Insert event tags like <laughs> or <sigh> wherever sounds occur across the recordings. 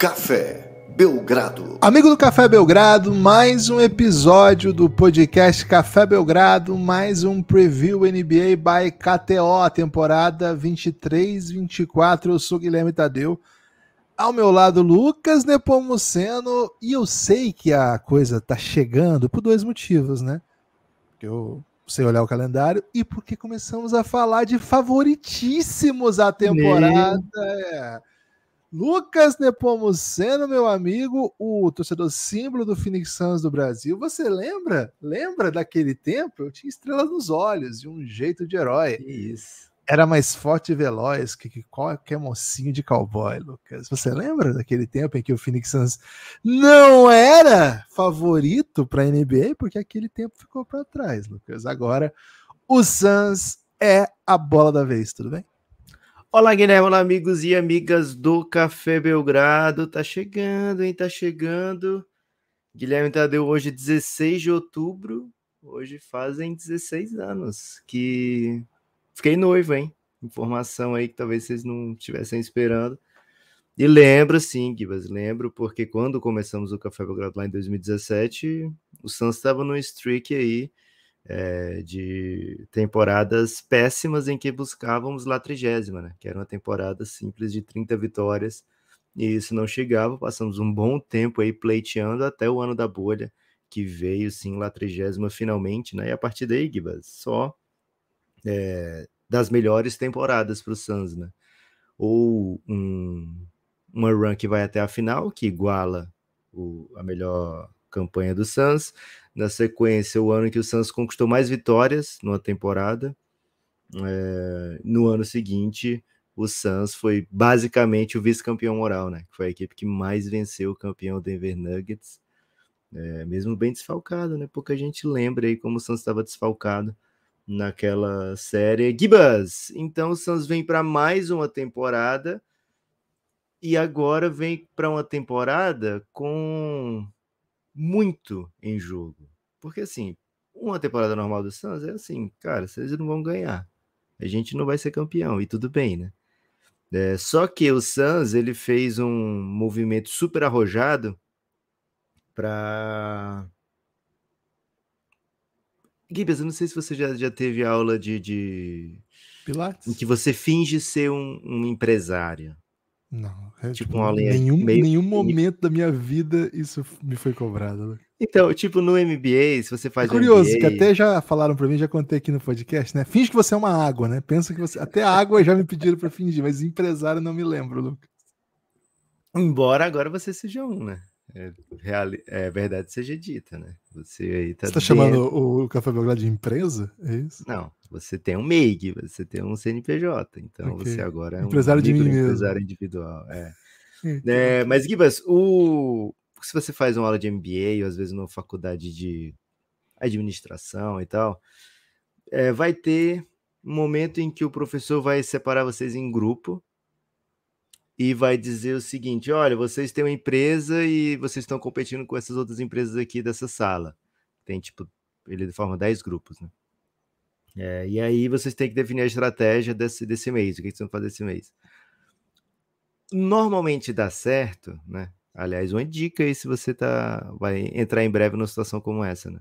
Café Belgrado. Amigo do Café Belgrado, mais um episódio do podcast Café Belgrado, mais um preview NBA by KTO, temporada 23-24. Eu sou Guilherme Tadeu. Ao meu lado, Lucas Nepomuceno, e eu sei que a coisa tá chegando por dois motivos, né? Que eu sei olhar o calendário e porque começamos a falar de favoritíssimos a temporada. Meu... É. Lucas Nepomuceno, meu amigo, o torcedor símbolo do Phoenix Suns do Brasil. Você lembra? Lembra daquele tempo? Eu tinha estrelas nos olhos e um jeito de herói. Isso. Era mais forte e veloz que qualquer mocinho de cowboy, Lucas. Você lembra daquele tempo em que o Phoenix Suns não era favorito para a NBA? Porque aquele tempo ficou para trás, Lucas. Agora, o Suns é a bola da vez, tudo bem? Olá, Guilherme, olá, amigos e amigas do Café Belgrado. Tá chegando, hein? Tá chegando. Guilherme Tadeu, hoje, 16 de outubro. Hoje fazem 16 anos que fiquei noivo, hein? Informação aí que talvez vocês não estivessem esperando. E lembro, sim, Guivas, lembro, porque quando começamos o Café Belgrado lá em 2017, o Santos estava no streak aí é, de temporadas péssimas em que buscávamos lá a trigésima, né? Que era uma temporada simples de 30 vitórias e isso não chegava. Passamos um bom tempo aí pleiteando até o ano da bolha, que veio sim lá a trigésima finalmente, né? E a partir daí, Gibas, só é, das melhores temporadas para o Suns, né? Ou um, uma run que vai até a final, que iguala o, a melhor campanha do Suns, na sequência o ano em que o Santos conquistou mais vitórias numa temporada. É, no ano seguinte, o Suns foi basicamente o vice-campeão moral, né? Foi a equipe que mais venceu o campeão Denver Nuggets, é, mesmo bem desfalcado, né? Pouca gente lembra aí como o Suns estava desfalcado naquela série. Gibas! Então o Suns vem para mais uma temporada e agora vem para uma temporada com muito em jogo. Porque assim, uma temporada normal do Suns é assim, cara, vocês não vão ganhar. A gente não vai ser campeão, e tudo bem, né? É, só que o Sanz, ele fez um movimento super arrojado para. Gibbs, eu não sei se você já, já teve aula de, de... Pilates. Em que você finge ser um, um empresário. Não, é, tipo, tipo uma nenhum, meio... nenhum momento da minha vida isso me foi cobrado. Né? Então, tipo, no MBA, se você faz. É curioso, MBA... que até já falaram para mim, já contei aqui no podcast, né? Finge que você é uma água, né? Pensa que você. Até água já me pediram para fingir, mas empresário não me lembro, Lucas. Embora agora você seja um, né? É, real, é verdade seja dita, né? Você aí tá. Você tá chamando o Café Belgrado de empresa? É isso? Não, você tem um MEIG, você tem um CNPJ, então okay. você agora é um empresário de mim mesmo. empresário individual. É. é mas, Gibas, o... se você faz uma aula de MBA, ou às vezes numa faculdade de administração e tal, é, vai ter um momento em que o professor vai separar vocês em grupo e vai dizer o seguinte: olha, vocês têm uma empresa e vocês estão competindo com essas outras empresas aqui dessa sala. Tem tipo, ele forma 10 grupos, né? É, e aí vocês têm que definir a estratégia desse, desse mês, o que vocês vão fazer esse mês. Normalmente dá certo, né? Aliás, uma dica aí se você tá, vai entrar em breve numa situação como essa, né?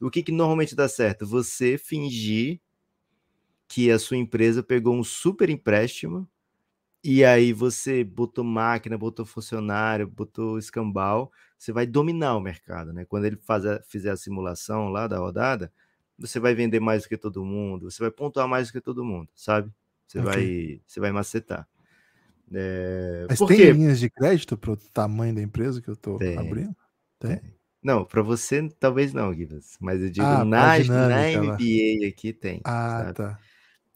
O que, que normalmente dá certo? Você fingir que a sua empresa pegou um super empréstimo e aí você botou máquina, botou funcionário, botou escambau, você vai dominar o mercado, né? Quando ele a, fizer a simulação lá da rodada, você vai vender mais do que todo mundo, você vai pontuar mais do que todo mundo, sabe? Você okay. vai, você vai macetar. É, Mas porque... tem linhas de crédito para o tamanho da empresa que eu estou abrindo? Tem. tem. Não, para você talvez não, Guivas. Mas eu digo, ah, na, na né? MBA aqui tem. Ah, sabe? tá.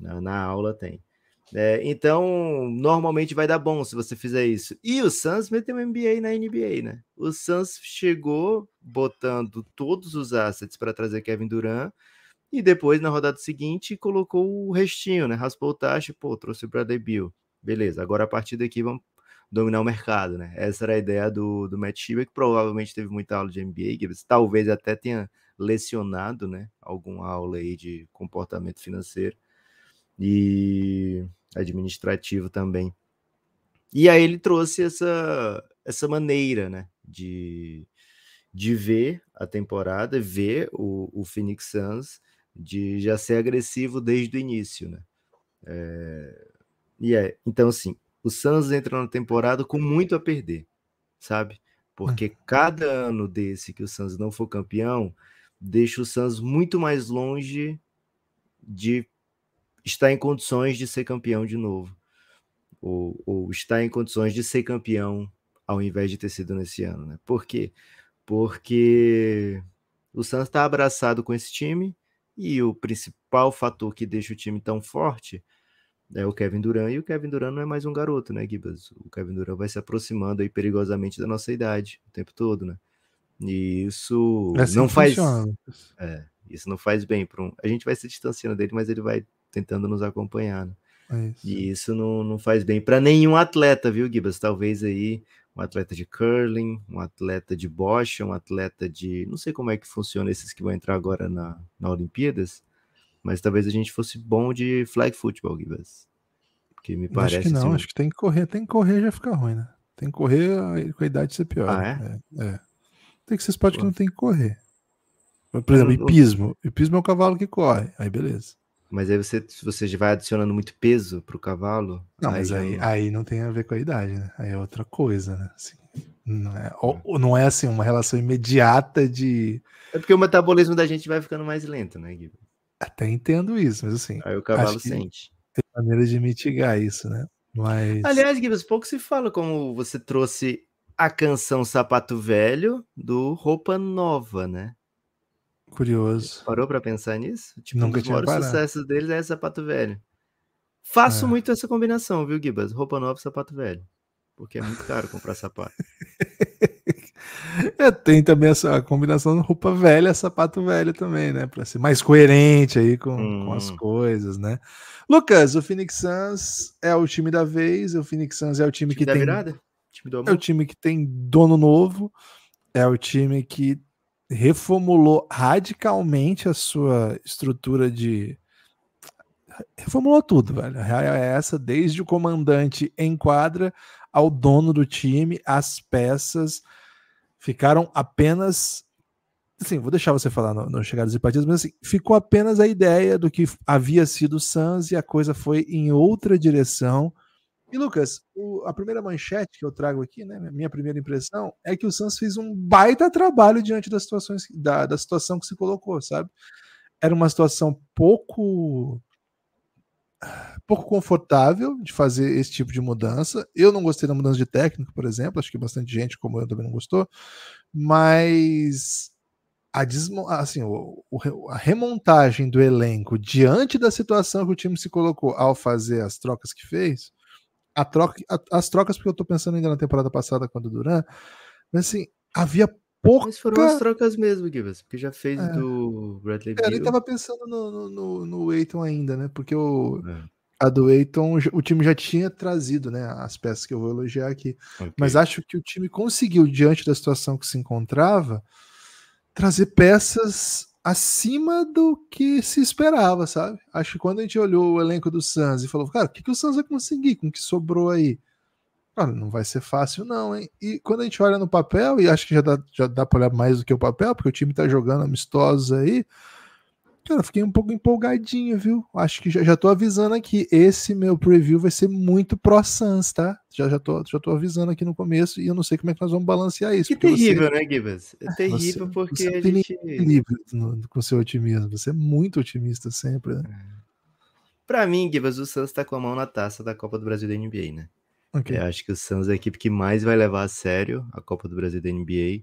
Na, na aula tem. É, então, normalmente vai dar bom se você fizer isso. E o Suns meteu um MBA na NBA, né? O Suns chegou botando todos os assets para trazer Kevin Durant e depois, na rodada seguinte, colocou o restinho, né? Raspou o tacho, pô, trouxe o Bradley Beleza, agora a partir daqui vamos dominar o mercado, né? Essa era a ideia do, do Matt Shiba que provavelmente teve muita aula de MBA, que talvez até tenha lecionado, né? Alguma aula aí de comportamento financeiro e administrativo também. E aí ele trouxe essa, essa maneira né, de, de ver a temporada, ver o, o Phoenix Suns, de já ser agressivo desde o início. Né? É, e é, então, assim, o Suns entra na temporada com muito a perder, sabe? Porque uhum. cada ano desse que o Suns não for campeão, deixa o Suns muito mais longe de está em condições de ser campeão de novo. Ou, ou está em condições de ser campeão ao invés de ter sido nesse ano, né? Por quê? Porque o Santos está abraçado com esse time e o principal fator que deixa o time tão forte é o Kevin Durant, e o Kevin Durant não é mais um garoto, né, Gibas? O Kevin Durant vai se aproximando aí perigosamente da nossa idade o tempo todo, né? E isso é assim não faz. É, isso não faz bem para um. A gente vai se distanciando dele, mas ele vai tentando nos acompanhar. Né? É isso. E isso não, não faz bem para nenhum atleta, viu, Gibas? Talvez aí um atleta de curling, um atleta de bocha, um atleta de. Não sei como é que funciona esses que vão entrar agora na, na Olimpíadas, mas talvez a gente fosse bom de flag football, Gibas. Que me parece. Acho que assim não, assim, acho que tem que correr, tem que correr já fica ruim, né? Tem que correr com a idade ser pior. Ah, é? É, é? Tem que ser esporte que não tem que correr. Por é, exemplo, hipismo. Hipismo é o cavalo que corre. Aí beleza. Mas aí você, você vai adicionando muito peso para o cavalo. Não, aí mas aí, aí não tem a ver com a idade, né? Aí é outra coisa, né? Assim, não, é, é, ou, não é assim uma relação imediata de. É porque o metabolismo da gente vai ficando mais lento, né, Gui? Até entendo isso, mas assim. Aí o cavalo sente. Tem maneira de mitigar isso, né? Mas... Aliás, Gibbs, pouco se fala como você trouxe a canção Sapato Velho do Roupa Nova, né? Curioso. Parou pra pensar nisso? Tipo, Nunca um dos maiores sucessos deles é sapato velho. Faço é. muito essa combinação, viu, Gibas? Roupa nova e sapato velho. Porque é muito caro comprar sapato. <laughs> é, tem também essa combinação de roupa velha, sapato velho também, né? Para ser mais coerente aí com, hum. com as hum. coisas, né? Lucas, o Phoenix Suns é o time da vez. O Phoenix Suns é o time, time que tem. Virada. é o time que tem dono novo. É o time que reformulou radicalmente a sua estrutura de. Reformulou tudo, velho. A real é essa, desde o comandante em quadra ao dono do time, as peças ficaram apenas. Assim, vou deixar você falar no, no Chegadas e Partidas, mas assim, ficou apenas a ideia do que havia sido o Suns e a coisa foi em outra direção e Lucas, o, a primeira manchete que eu trago aqui, né, minha primeira impressão, é que o Santos fez um baita trabalho diante das situações, da, da situação que se colocou, sabe? Era uma situação pouco pouco confortável de fazer esse tipo de mudança. Eu não gostei da mudança de técnico, por exemplo, acho que bastante gente como eu também não gostou, mas a, desmo, assim, o, o, a remontagem do elenco diante da situação que o time se colocou ao fazer as trocas que fez a troca, a, as trocas, porque eu tô pensando ainda na temporada passada quando o Duran, mas assim, havia pouco. Mas foram as trocas mesmo, Gibbs, porque já fez é. do Bradley Bill. É, ele tava pensando no, no, no, no Aiton ainda, né? Porque o, é. a do Aiton, o time já tinha trazido, né? As peças que eu vou elogiar aqui. Okay. Mas acho que o time conseguiu, diante da situação que se encontrava, trazer peças acima do que se esperava, sabe? Acho que quando a gente olhou o elenco do Suns e falou, cara, o que, que o Suns vai conseguir com o que sobrou aí? Cara, não vai ser fácil não, hein? E quando a gente olha no papel, e acho que já dá, já dá pra olhar mais do que o papel, porque o time tá jogando amistosos aí, Cara, fiquei um pouco empolgadinho, viu? Acho que já, já tô avisando aqui. Esse meu preview vai ser muito pro Suns, tá? Já, já, tô, já tô avisando aqui no começo e eu não sei como é que nós vamos balancear isso. Que terrível, né, é você... né, Gibbs? É terrível você, porque você é a gente. Livre com seu otimismo. Você é muito otimista sempre, né? É. Pra mim, Gibbs, o Suns tá com a mão na taça da Copa do Brasil da NBA, né? Okay. Eu acho que o Suns é a equipe que mais vai levar a sério a Copa do Brasil da NBA.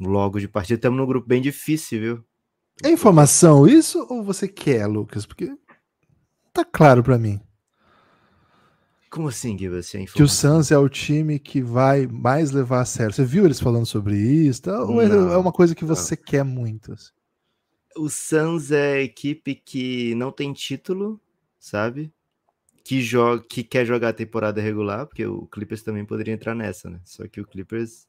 Logo de partida, estamos num grupo bem difícil, viu? É informação isso ou você quer, Lucas? Porque tá claro para mim. Como assim, Gui, você é Que o Suns é o time que vai mais levar a sério. Você viu eles falando sobre isso? Tá? Então, ou é não, é uma coisa que você não. quer muito? Assim? O Suns é a equipe que não tem título, sabe? Que, joga, que quer jogar a temporada regular, porque o Clippers também poderia entrar nessa, né? Só que o Clippers,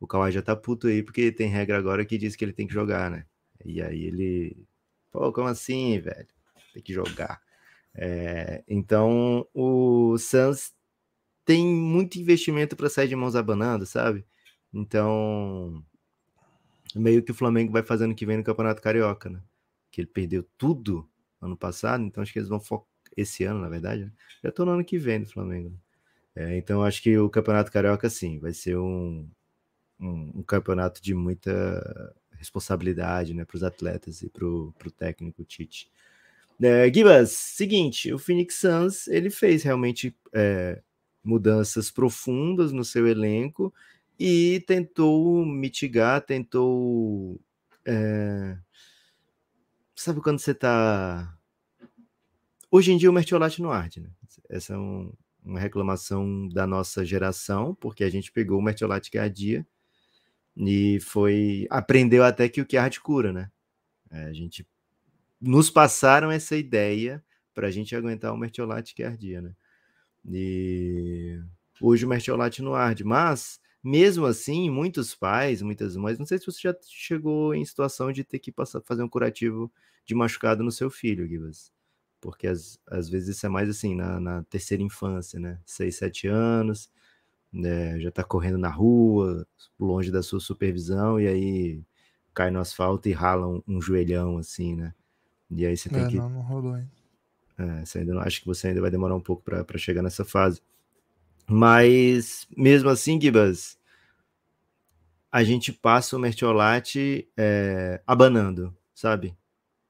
o Kawhi já tá puto aí, porque tem regra agora que diz que ele tem que jogar, né? E aí ele, pô, como assim, velho? Tem que jogar. É, então o Suns tem muito investimento para sair de mãos abanando, sabe? Então meio que o Flamengo vai fazendo que vem no Campeonato Carioca, né? Que ele perdeu tudo ano passado, então acho que eles vão focar esse ano, na verdade. Né? Já tô no ano que vem do Flamengo. Né? É, então acho que o Campeonato Carioca, sim, vai ser um, um, um campeonato de muita responsabilidade né, para os atletas e para o técnico Tite. É, Gibas, seguinte, o Phoenix Suns ele fez realmente é, mudanças profundas no seu elenco e tentou mitigar, tentou. É... Sabe quando você está. Hoje em dia o Mertiolat não arde, né? Essa é um, uma reclamação da nossa geração, porque a gente pegou o Mertiolat que dia. E foi. Aprendeu até que o que arde cura, né? É, a gente. Nos passaram essa ideia para a gente aguentar o mertiolate que ardia, né? E hoje o mertiolate não arde, mas mesmo assim, muitos pais, muitas mães, não sei se você já chegou em situação de ter que passar, fazer um curativo de machucado no seu filho, Guivas. Porque às, às vezes isso é mais assim, na, na, terceira infância, né? Seis, sete anos, né, já está correndo na rua, longe da sua supervisão, e aí cai no asfalto e rala um, um joelhão assim, né? E aí você tem é, que. Não, não rolou ainda. É, você ainda não, acho que você ainda vai demorar um pouco para chegar nessa fase. Mas mesmo assim, Gibas, a gente passa o mertiolate é, abanando, sabe?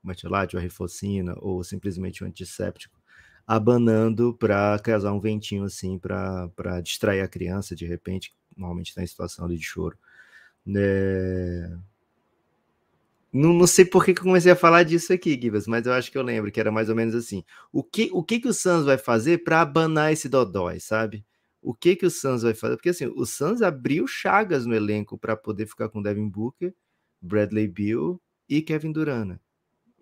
O mertiolate, a rifocina, ou simplesmente o um antisséptico abanando para causar um ventinho assim, para distrair a criança de repente, normalmente está em situação de choro. É... Não, não sei por que, que eu comecei a falar disso aqui, Gibas, mas eu acho que eu lembro que era mais ou menos assim. O que o, que que o Sans vai fazer para abanar esse Dodói, sabe? O que que o Sans vai fazer? Porque assim, o Sans abriu chagas no elenco para poder ficar com Devin Booker, Bradley Bill e Kevin Durant. Né?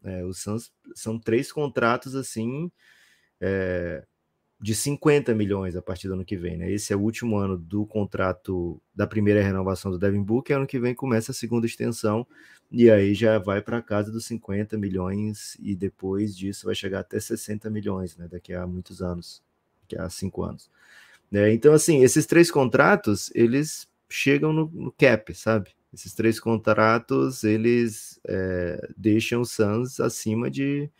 É, o Sans são três contratos assim é, de 50 milhões a partir do ano que vem. Né? Esse é o último ano do contrato da primeira renovação do Devin Booker, ano que vem começa a segunda extensão, e aí já vai para casa dos 50 milhões, e depois disso vai chegar até 60 milhões, né? daqui a muitos anos, daqui a cinco anos. É, então, assim, esses três contratos, eles chegam no, no cap, sabe? Esses três contratos, eles é, deixam o Suns acima de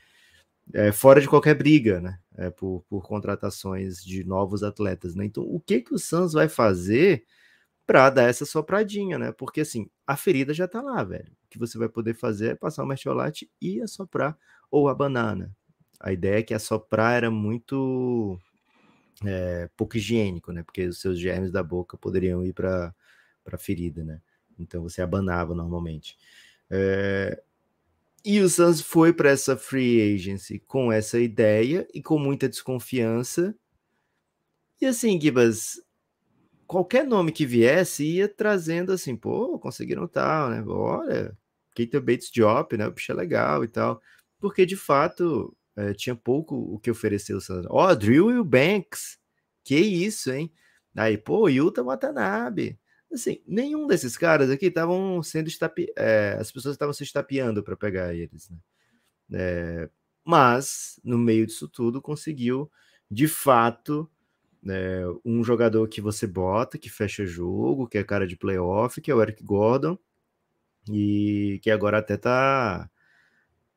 é, fora de qualquer briga, né? É, por, por, contratações de novos atletas, né? Então, o que que o Santos vai fazer para dar essa sopradinha, né? Porque assim, a ferida já tá lá, velho. O que você vai poder fazer é passar o mertiolate e assoprar ou a banana. A ideia é que assoprar era muito é, pouco higiênico, né? Porque os seus germes da boca poderiam ir para a ferida, né? Então você abanava normalmente. É, e o Suns foi para essa free agency com essa ideia e com muita desconfiança. E assim, Gibas, qualquer nome que viesse ia trazendo assim, pô, conseguiram tal, né? Olha, Keita Bates Diop, né? O bicho é legal e tal. Porque de fato é, tinha pouco o que oferecer o Suns. Ó, oh, Drill e o Banks. Que isso, hein? Aí, pô, Yuta Watanabe. Assim, nenhum desses caras aqui estavam sendo estape... É, as pessoas estavam se estapeando para pegar eles, né? É, mas, no meio disso tudo, conseguiu, de fato, né, um jogador que você bota, que fecha jogo, que é cara de playoff, que é o Eric Gordon, e que agora até tá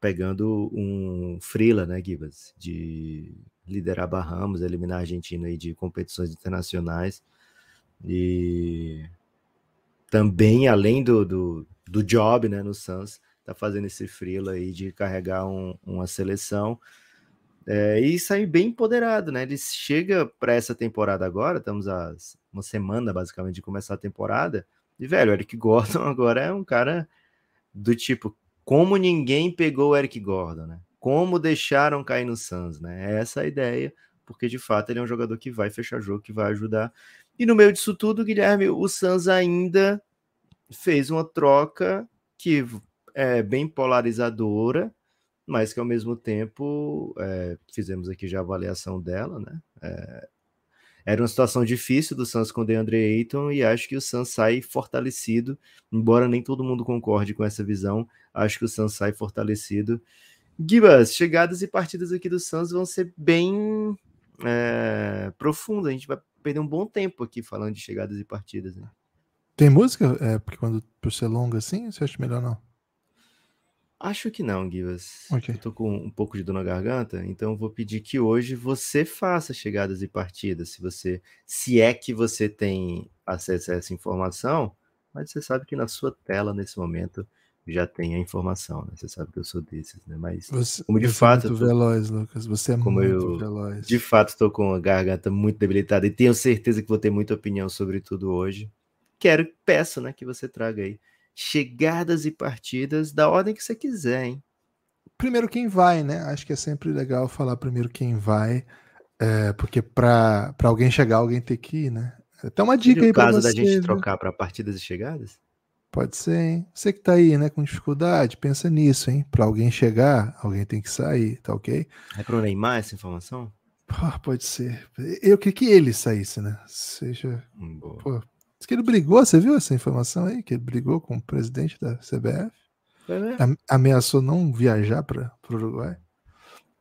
pegando um freela, né, Gibas, de liderar Bahamas, eliminar a Argentina aí de competições internacionais. E também, além do, do, do job né, no Suns, tá fazendo esse frilo aí de carregar um, uma seleção é, e sair bem empoderado, né? Ele chega para essa temporada agora, estamos a uma semana basicamente de começar a temporada, e velho, o Eric <laughs> Gordon agora é um cara do tipo, como ninguém pegou o Eric Gordon, né? Como deixaram cair no Suns, né? Essa é essa a ideia, porque de fato ele é um jogador que vai fechar jogo, que vai ajudar e no meio disso tudo, Guilherme, o Sanz ainda fez uma troca que é bem polarizadora, mas que ao mesmo tempo é, fizemos aqui já a avaliação dela, né? É, era uma situação difícil do Sanz com o DeAndre Ayton e acho que o Sanz sai fortalecido, embora nem todo mundo concorde com essa visão, acho que o Sanz sai fortalecido. Gibas, chegadas e partidas aqui do Sanz vão ser bem é, profundas, a gente vai perder um bom tempo aqui falando de chegadas e partidas, né? Tem música? É, porque quando por ser longa assim, você acha melhor não? Acho que não, Givas. Eu tô com um pouco de dor na garganta, então vou pedir que hoje você faça chegadas e partidas, se você, se é que você tem acesso a essa informação, mas você sabe que na sua tela nesse momento já tem a informação, né? Você sabe que eu sou desses, né? Mas você, como de é fato. É muito tô, veloz, Lucas. Você é como eu, veloz. De fato, estou com a garganta muito debilitada e tenho certeza que vou ter muita opinião sobre tudo hoje. Quero, peço, né, que você traga aí chegadas e partidas da ordem que você quiser, hein? Primeiro quem vai, né? Acho que é sempre legal falar primeiro quem vai, é, porque para alguém chegar, alguém tem que ir, né? Até então, uma dica aí para você. caso da gente né? trocar para partidas e chegadas? Pode ser, hein? Você que está aí, né, com dificuldade, pensa nisso, hein? Para alguém chegar, alguém tem que sair, tá ok? É pro Neymar essa informação? Pô, pode ser. Eu queria que ele saísse, né? Seja. Hum, pô, diz que ele brigou, você viu essa informação aí? Que ele brigou com o presidente da CBF. Né? A, ameaçou não viajar para o Uruguai.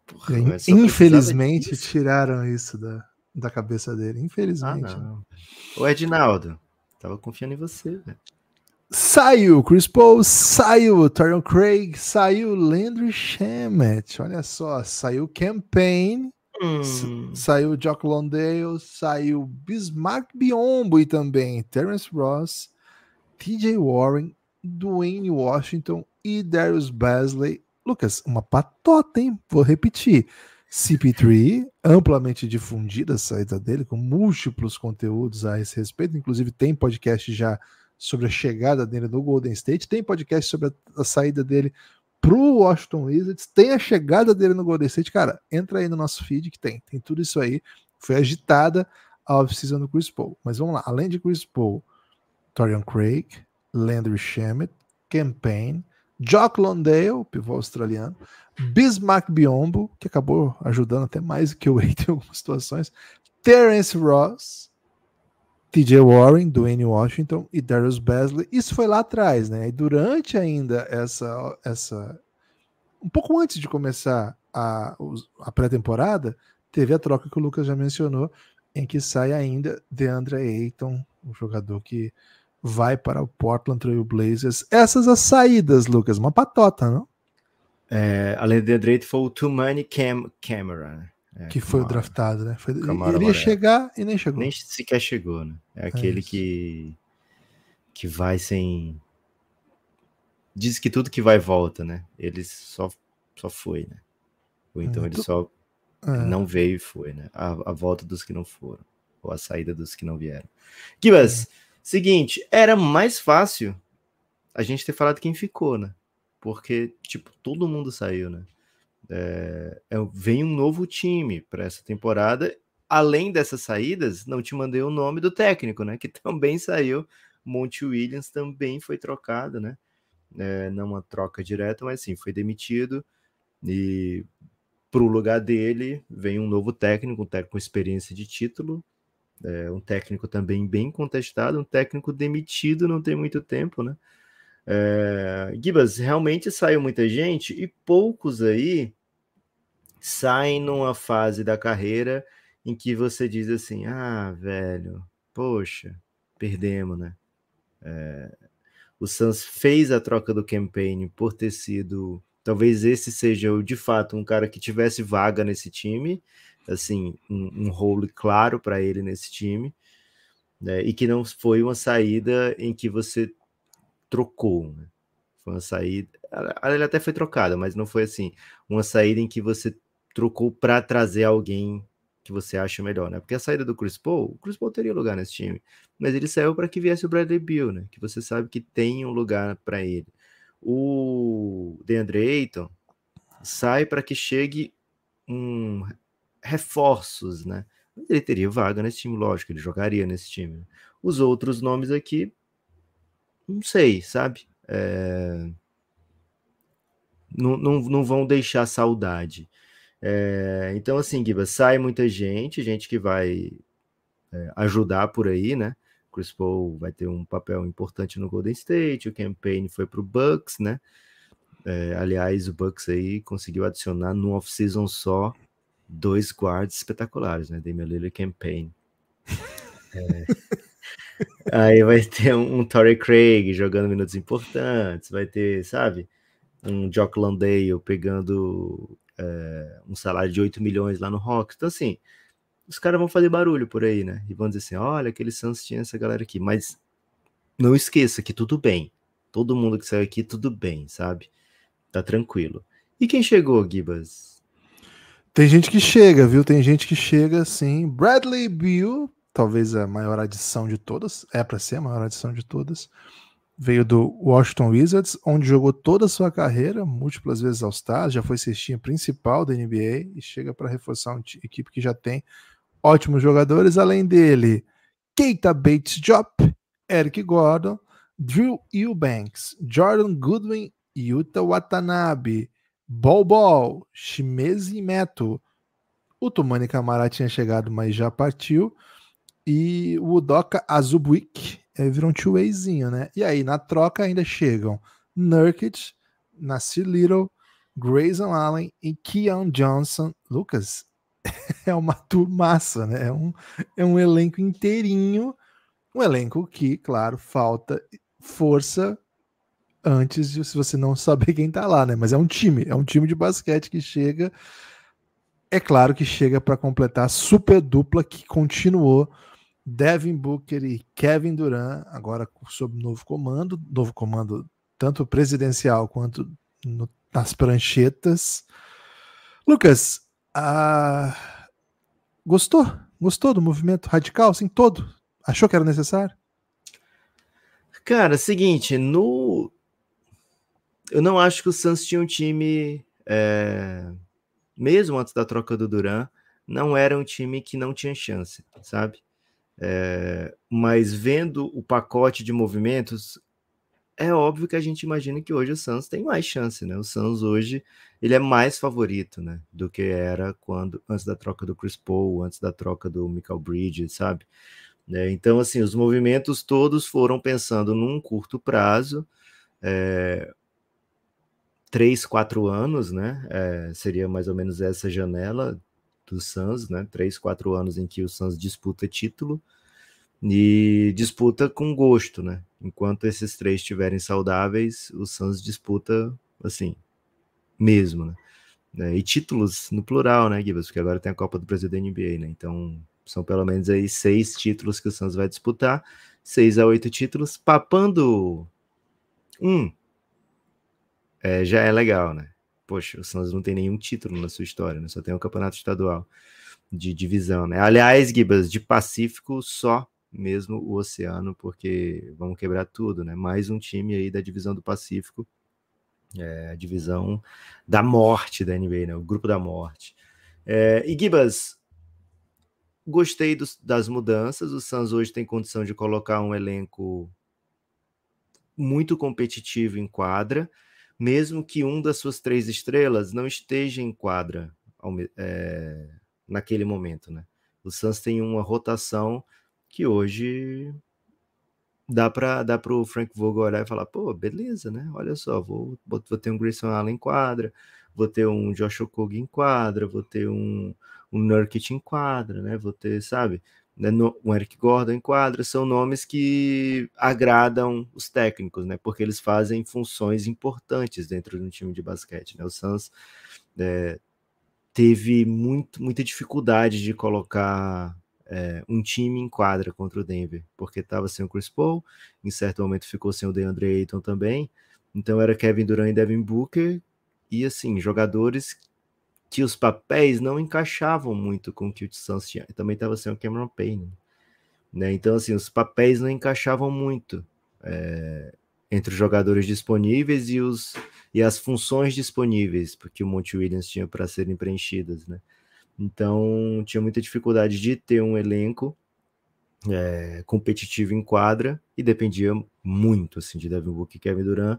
Porra, aí, infelizmente, tiraram isso da, da cabeça dele. Infelizmente. Ah, não. Né? Ô, Edinaldo, tava confiando em você, velho. Saiu Chris Paul, saiu Torian Craig, saiu Landry Shamet. Olha só, saiu Campaign, hum. saiu Jock Londale, saiu Bismarck Biombo e também Terence Ross, TJ Warren, Dwayne Washington e Darius Basley. Lucas, uma patota, hein? Vou repetir. CP3, amplamente difundida a saída dele, com múltiplos conteúdos a esse respeito, inclusive tem podcast já sobre a chegada dele no Golden State, tem podcast sobre a, a saída dele para o Washington Wizards, tem a chegada dele no Golden State, cara, entra aí no nosso feed que tem, tem tudo isso aí, foi agitada a off-season do Chris Paul, mas vamos lá, além de Chris Paul, Torian Craig, Landry Shamet, Campaign, Jock Londale, pivô australiano, Bismarck Biombo, que acabou ajudando até mais do que o Eight <laughs> em algumas situações, Terence Ross, TJ Warren, Dwayne Washington e Darius Basley. Isso foi lá atrás, né? E durante ainda essa essa um pouco antes de começar a, a pré-temporada, teve a troca que o Lucas já mencionou, em que sai ainda DeAndre Ayton, um jogador que vai para o Portland Trail Blazers. Essas as saídas, Lucas, uma patota, não? É, além de Andrei, foi o Tumani Cam Camera. Né? É, que foi draftado, né? Foi, Camara iria Moreno. É. chegar e nem chegou. Nem sequer chegou, né? É, é aquele é que que vai sem diz que tudo que vai volta, né? Ele só só foi, né? Ou então é, ele tu... só é. não veio e foi, né? A, a, volta dos que não foram ou a saída dos que não vieram. Gibas, seguinte, era mais fácil a gente ter falado quem ficou, né? Porque tipo todo mundo saiu, né? É, vem um novo time para essa temporada. Além dessas saídas, não te mandei o nome do técnico, né? Que <laughs> também saiu. Monte Williams também foi trocado, né? É, não uma troca direta, mas sim, foi demitido. E para o lugar dele vem um novo técnico, um técnico com experiência de título, é, um técnico também bem contestado, um técnico demitido não tem muito tempo, né? É, Gibas, realmente saiu muita gente e poucos aí saem numa fase da carreira em que você diz assim: ah, velho, poxa, perdemos, né? É, o Sans fez a troca do campaign por ter sido. Talvez esse seja o de fato um cara que tivesse vaga nesse time, assim, um, um role claro para ele nesse time, né? e que não foi uma saída em que você trocou. Né? Foi uma saída. Ela até foi trocada, mas não foi assim. Uma saída em que você trocou para trazer alguém que você acha melhor, né? Porque a saída do Chris Paul, o Chris Paul teria lugar nesse time, mas ele saiu para que viesse o Bradley Beal, né? Que você sabe que tem um lugar para ele. O DeAndre Ayton sai para que chegue um reforços, né? Ele teria vaga nesse time, lógico, ele jogaria nesse time. Né? Os outros nomes aqui não sei, sabe? É... Não, não, não vão deixar saudade. É... Então, assim, Guiba, sai muita gente, gente que vai é, ajudar por aí, né? Chris Paul vai ter um papel importante no Golden State, o campaign foi para o Bucks, né? É, aliás, o Bucks aí conseguiu adicionar num off-season só dois guards espetaculares, né? Damian Lillard e Campaign. <laughs> É, Aí vai ter um, um Torrey Craig jogando minutos importantes, vai ter, sabe, um Jock Landale pegando é, um salário de 8 milhões lá no Rock. Então, assim, os caras vão fazer barulho por aí, né? E vão dizer assim: olha, aquele Santos tinha essa galera aqui. Mas não esqueça que tudo bem. Todo mundo que saiu aqui, tudo bem, sabe? Tá tranquilo. E quem chegou, Gibas? Tem gente que chega, viu? Tem gente que chega sim. Bradley Bill talvez a maior adição de todas, é para ser a maior adição de todas. Veio do Washington Wizards, onde jogou toda a sua carreira, múltiplas vezes ao stars já foi cestinha principal da NBA e chega para reforçar uma equipe que já tem ótimos jogadores, além dele, Keita Bates Jop, Eric Gordon, Drew Eubanks, Jordan Goodwin, Yuta Watanabe, Bol Bol, Shimezi Meto. O Tumani Camara tinha chegado, mas já partiu e o Udoca Azubuik é, virou um two-wayzinho, né? E aí, na troca ainda chegam Nurkic, Nassi Little, Grayson Allen e Keon Johnson. Lucas, <laughs> é uma turmaça, né? É um, é um elenco inteirinho, um elenco que, claro, falta força antes de se você não saber quem tá lá, né? Mas é um time, é um time de basquete que chega. É claro que chega para completar a super dupla que continuou Devin Booker e Kevin Durant, agora sob novo comando, novo comando tanto presidencial quanto no, nas pranchetas. Lucas, ah, gostou? Gostou do movimento radical, assim, todo? Achou que era necessário? Cara, seguinte, no. Eu não acho que o Suns tinha um time. É... Mesmo antes da troca do Duran, não era um time que não tinha chance, sabe? É, mas vendo o pacote de movimentos, é óbvio que a gente imagina que hoje o Santos tem mais chance, né? O Santos hoje ele é mais favorito, né, do que era quando antes da troca do Chris Paul, antes da troca do Michael Bridges, sabe? É, então assim, os movimentos todos foram pensando num curto prazo, é, três, quatro anos, né? É, seria mais ou menos essa janela do Suns, né? Três, quatro anos em que o Suns disputa título e disputa com gosto, né? Enquanto esses três estiverem saudáveis, o Suns disputa assim mesmo, né? É, e títulos no plural, né, Gibbs? Porque agora tem a Copa do Brasil da NBA, né? Então são pelo menos aí seis títulos que o Suns vai disputar, seis a oito títulos, papando um, é, já é legal, né? poxa, o Santos não tem nenhum título na sua história, né? Só tem um campeonato estadual de divisão, né? Aliás, Gibas, de Pacífico só mesmo o oceano, porque vamos quebrar tudo, né? Mais um time aí da divisão do Pacífico, é, a divisão da morte da NBA, né? O grupo da morte. É, e Gibas, gostei dos, das mudanças. O Suns hoje tem condição de colocar um elenco muito competitivo em quadra mesmo que um das suas três estrelas não esteja em quadra é, naquele momento, né? O Suns tem uma rotação que hoje dá para dá para o Frank Vogel olhar e falar, pô, beleza, né? Olha só, vou, vou, vou ter um Grayson Allen em quadra, vou ter um Josh Okogie em quadra, vou ter um, um Nurkic em quadra, né? Vou ter, sabe? né, no, o Eric Gordon em quadra, são nomes que agradam os técnicos, né, porque eles fazem funções importantes dentro de um time de basquete. Né? O Suns é, teve muito, muita dificuldade de colocar é, um time em quadra contra o Denver, porque estava sem o Chris Paul, em certo momento ficou sem o DeAndre Ayton também, então era Kevin Durant e Devin Booker, e assim, jogadores que os papéis não encaixavam muito com o que o Suns tinha. Também estava sendo o Cameron Payne. Né? Então, assim, os papéis não encaixavam muito é, entre os jogadores disponíveis e, os, e as funções disponíveis porque o Monte Williams tinha para serem preenchidas. Né? Então, tinha muita dificuldade de ter um elenco é, competitivo em quadra e dependia muito assim, de Devin Book e Kevin Durant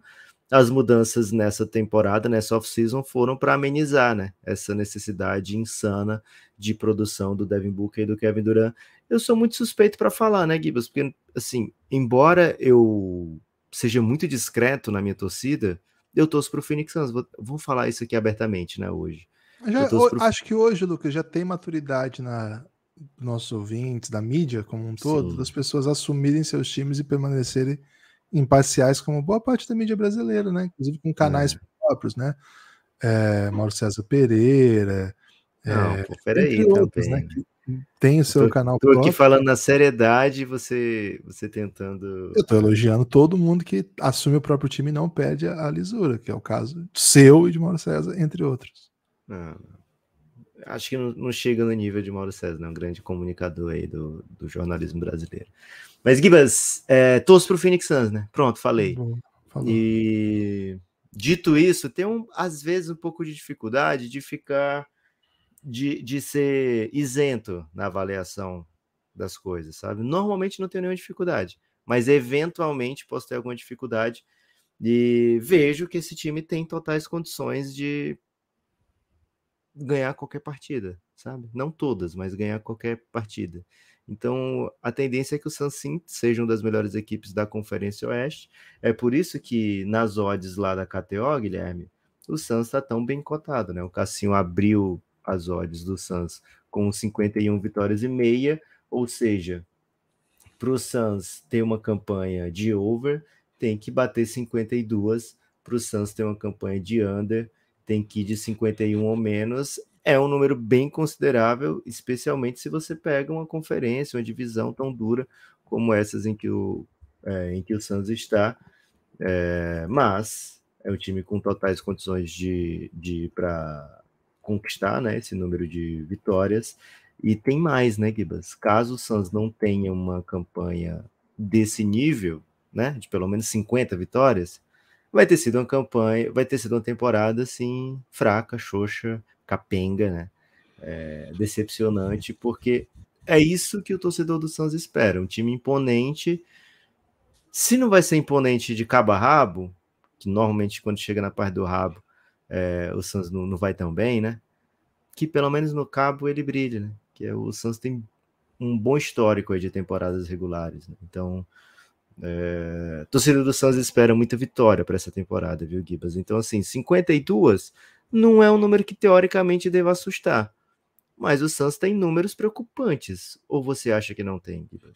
as mudanças nessa temporada, nessa off-season, foram para amenizar né, essa necessidade insana de produção do Devin Booker e do Kevin Durant. Eu sou muito suspeito para falar, né, Gibbs? Porque, assim, embora eu seja muito discreto na minha torcida, eu torço para o Phoenix Suns. Vou, vou, falar isso aqui abertamente, né, hoje. Já, pro... Acho que hoje, Lucas, já tem maturidade na nossos ouvintes, da mídia como um todo, Sim. das pessoas assumirem seus times e permanecerem imparciais como boa parte da mídia brasileira, né? Inclusive com canais é. próprios, né? É, Mauro César Pereira. Não, é, pô, peraí outros, também. Né? Tem o seu tô, canal tô próprio. Estou aqui falando na seriedade você você tentando. Eu estou elogiando todo mundo que assume o próprio time e não perde a, a lisura, que é o caso seu e de Mauro César, entre outros. Ah, acho que não, não, chega no nível de Mauro César, né? um grande comunicador aí do, do jornalismo brasileiro. Mas, Gibas, é, torço pro Phoenix Suns, né? Pronto, falei. Tá e dito isso, tem um, às vezes um pouco de dificuldade de ficar, de, de ser isento na avaliação das coisas, sabe? Normalmente não tenho nenhuma dificuldade, mas eventualmente posso ter alguma dificuldade e vejo que esse time tem totais condições de ganhar qualquer partida, sabe? Não todas, mas ganhar qualquer partida. Então, a tendência é que o Suns sim seja uma das melhores equipes da Conferência Oeste. É por isso que nas odds lá da KTO, Guilherme, o Suns está tão bem cotado, né? O Cassinho abriu as odds do Suns com 51 vitórias e meia, ou seja, para o Suns ter uma campanha de over, tem que bater 52. Para o Suns ter uma campanha de under, tem que ir de 51 ou menos é um número bem considerável, especialmente se você pega uma conferência, uma divisão tão dura como essas em que o, é, em que o Santos está. É, mas é um time com totais condições de, de para conquistar né, esse número de vitórias. E tem mais, né, Gibas? Caso o Santos não tenha uma campanha desse nível, né, de pelo menos 50 vitórias, vai ter sido uma campanha, vai ter sido uma temporada assim, fraca, xoxa, capenga, né? É, decepcionante, porque é isso que o torcedor do Santos espera: um time imponente. Se não vai ser imponente de cabo a rabo, que normalmente quando chega na parte do rabo é, o Santos não, não, vai tão bem, né? Que pelo menos no cabo ele brilha, né? Que é o Santos tem um bom histórico aí de temporadas regulares. Né? Então, é, torcida do Suns espera muita vitória para essa temporada, viu, Gibas? Então, assim, 52 não é um número que teoricamente deva assustar. Mas o Santos tem números preocupantes. Ou você acha que não tem, Gibas?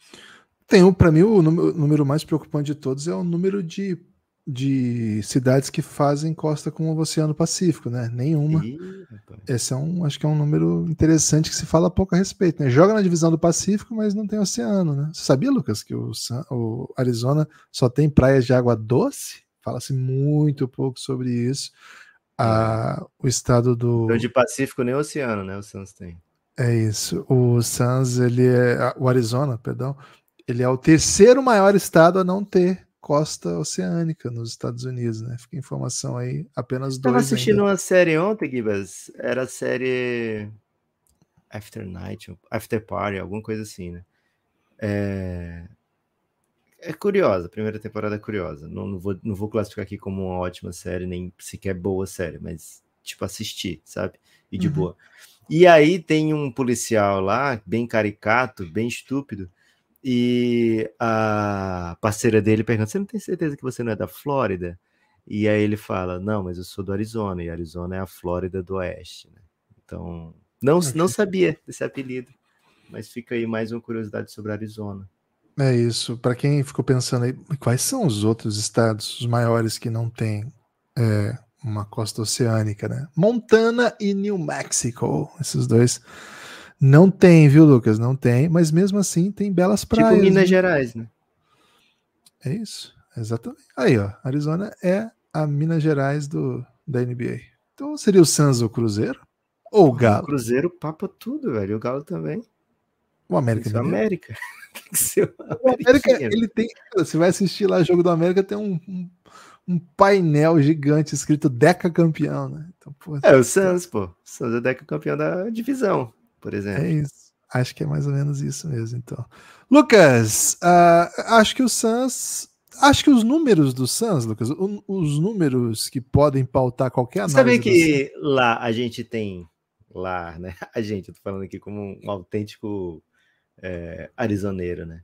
Tem, para mim, o número mais preocupante de todos é o número de de cidades que fazem costa com o Oceano Pacífico, né? Nenhuma. Eita. Esse é um, acho que é um número interessante que se fala pouco a respeito, né? Joga na divisão do Pacífico, mas não tem oceano, né? Você sabia, Lucas, que o, o Arizona só tem praias de água doce? Fala-se muito pouco sobre isso. Ah, é. o estado do. Então, de Pacífico nem oceano, né? O Suns tem. É isso. O Suns, ele é. O Arizona, perdão. Ele é o terceiro maior estado a não ter costa oceânica nos Estados Unidos, né? Fica informação aí, apenas dois. Eu tava assistindo ainda. uma série ontem, Gibas. Era a série After Night, After Party, alguma coisa assim, né? É, é curiosa, a primeira temporada é curiosa. Não, não, vou, não vou classificar aqui como uma ótima série, nem sequer boa série, mas tipo, assistir, sabe? E de uhum. boa. E aí tem um policial lá, bem caricato, bem estúpido, e a parceira dele pergunta: Você não tem certeza que você não é da Flórida? E aí ele fala: Não, mas eu sou do Arizona, e Arizona é a Flórida do Oeste. Né? Então, não, ah, não sabia desse apelido, mas fica aí mais uma curiosidade sobre Arizona. É isso. Para quem ficou pensando aí, quais são os outros estados os maiores que não têm é, uma costa oceânica, né? Montana e New Mexico, esses dois não tem, viu, Lucas? Não tem, mas mesmo assim tem belas tipo praias. Tipo Minas né? Gerais, né? É isso, exatamente. Aí, ó, Arizona é a Minas Gerais do, da NBA. Então seria o Suns o Cruzeiro ou o ah, Galo? O Cruzeiro papa tudo, velho. O Galo também. O América. O América. tem que ser o <laughs> América. ele tem. Você vai assistir lá o jogo do América, tem um, um, um, painel gigante escrito Deca Campeão, né? Então, porra, é, o tá. Suns, pô. O Suns é Deca Campeão da divisão por é exemplo. É isso. Acho que é mais ou menos isso mesmo, então. Lucas, uh, acho que o Suns. Acho que os números do Suns, Lucas, o, os números que podem pautar qualquer análise. Sabe que lá a gente tem. Lá, né? <laughs> A gente, eu tô falando aqui como um, um autêntico é, arizoneiro, né?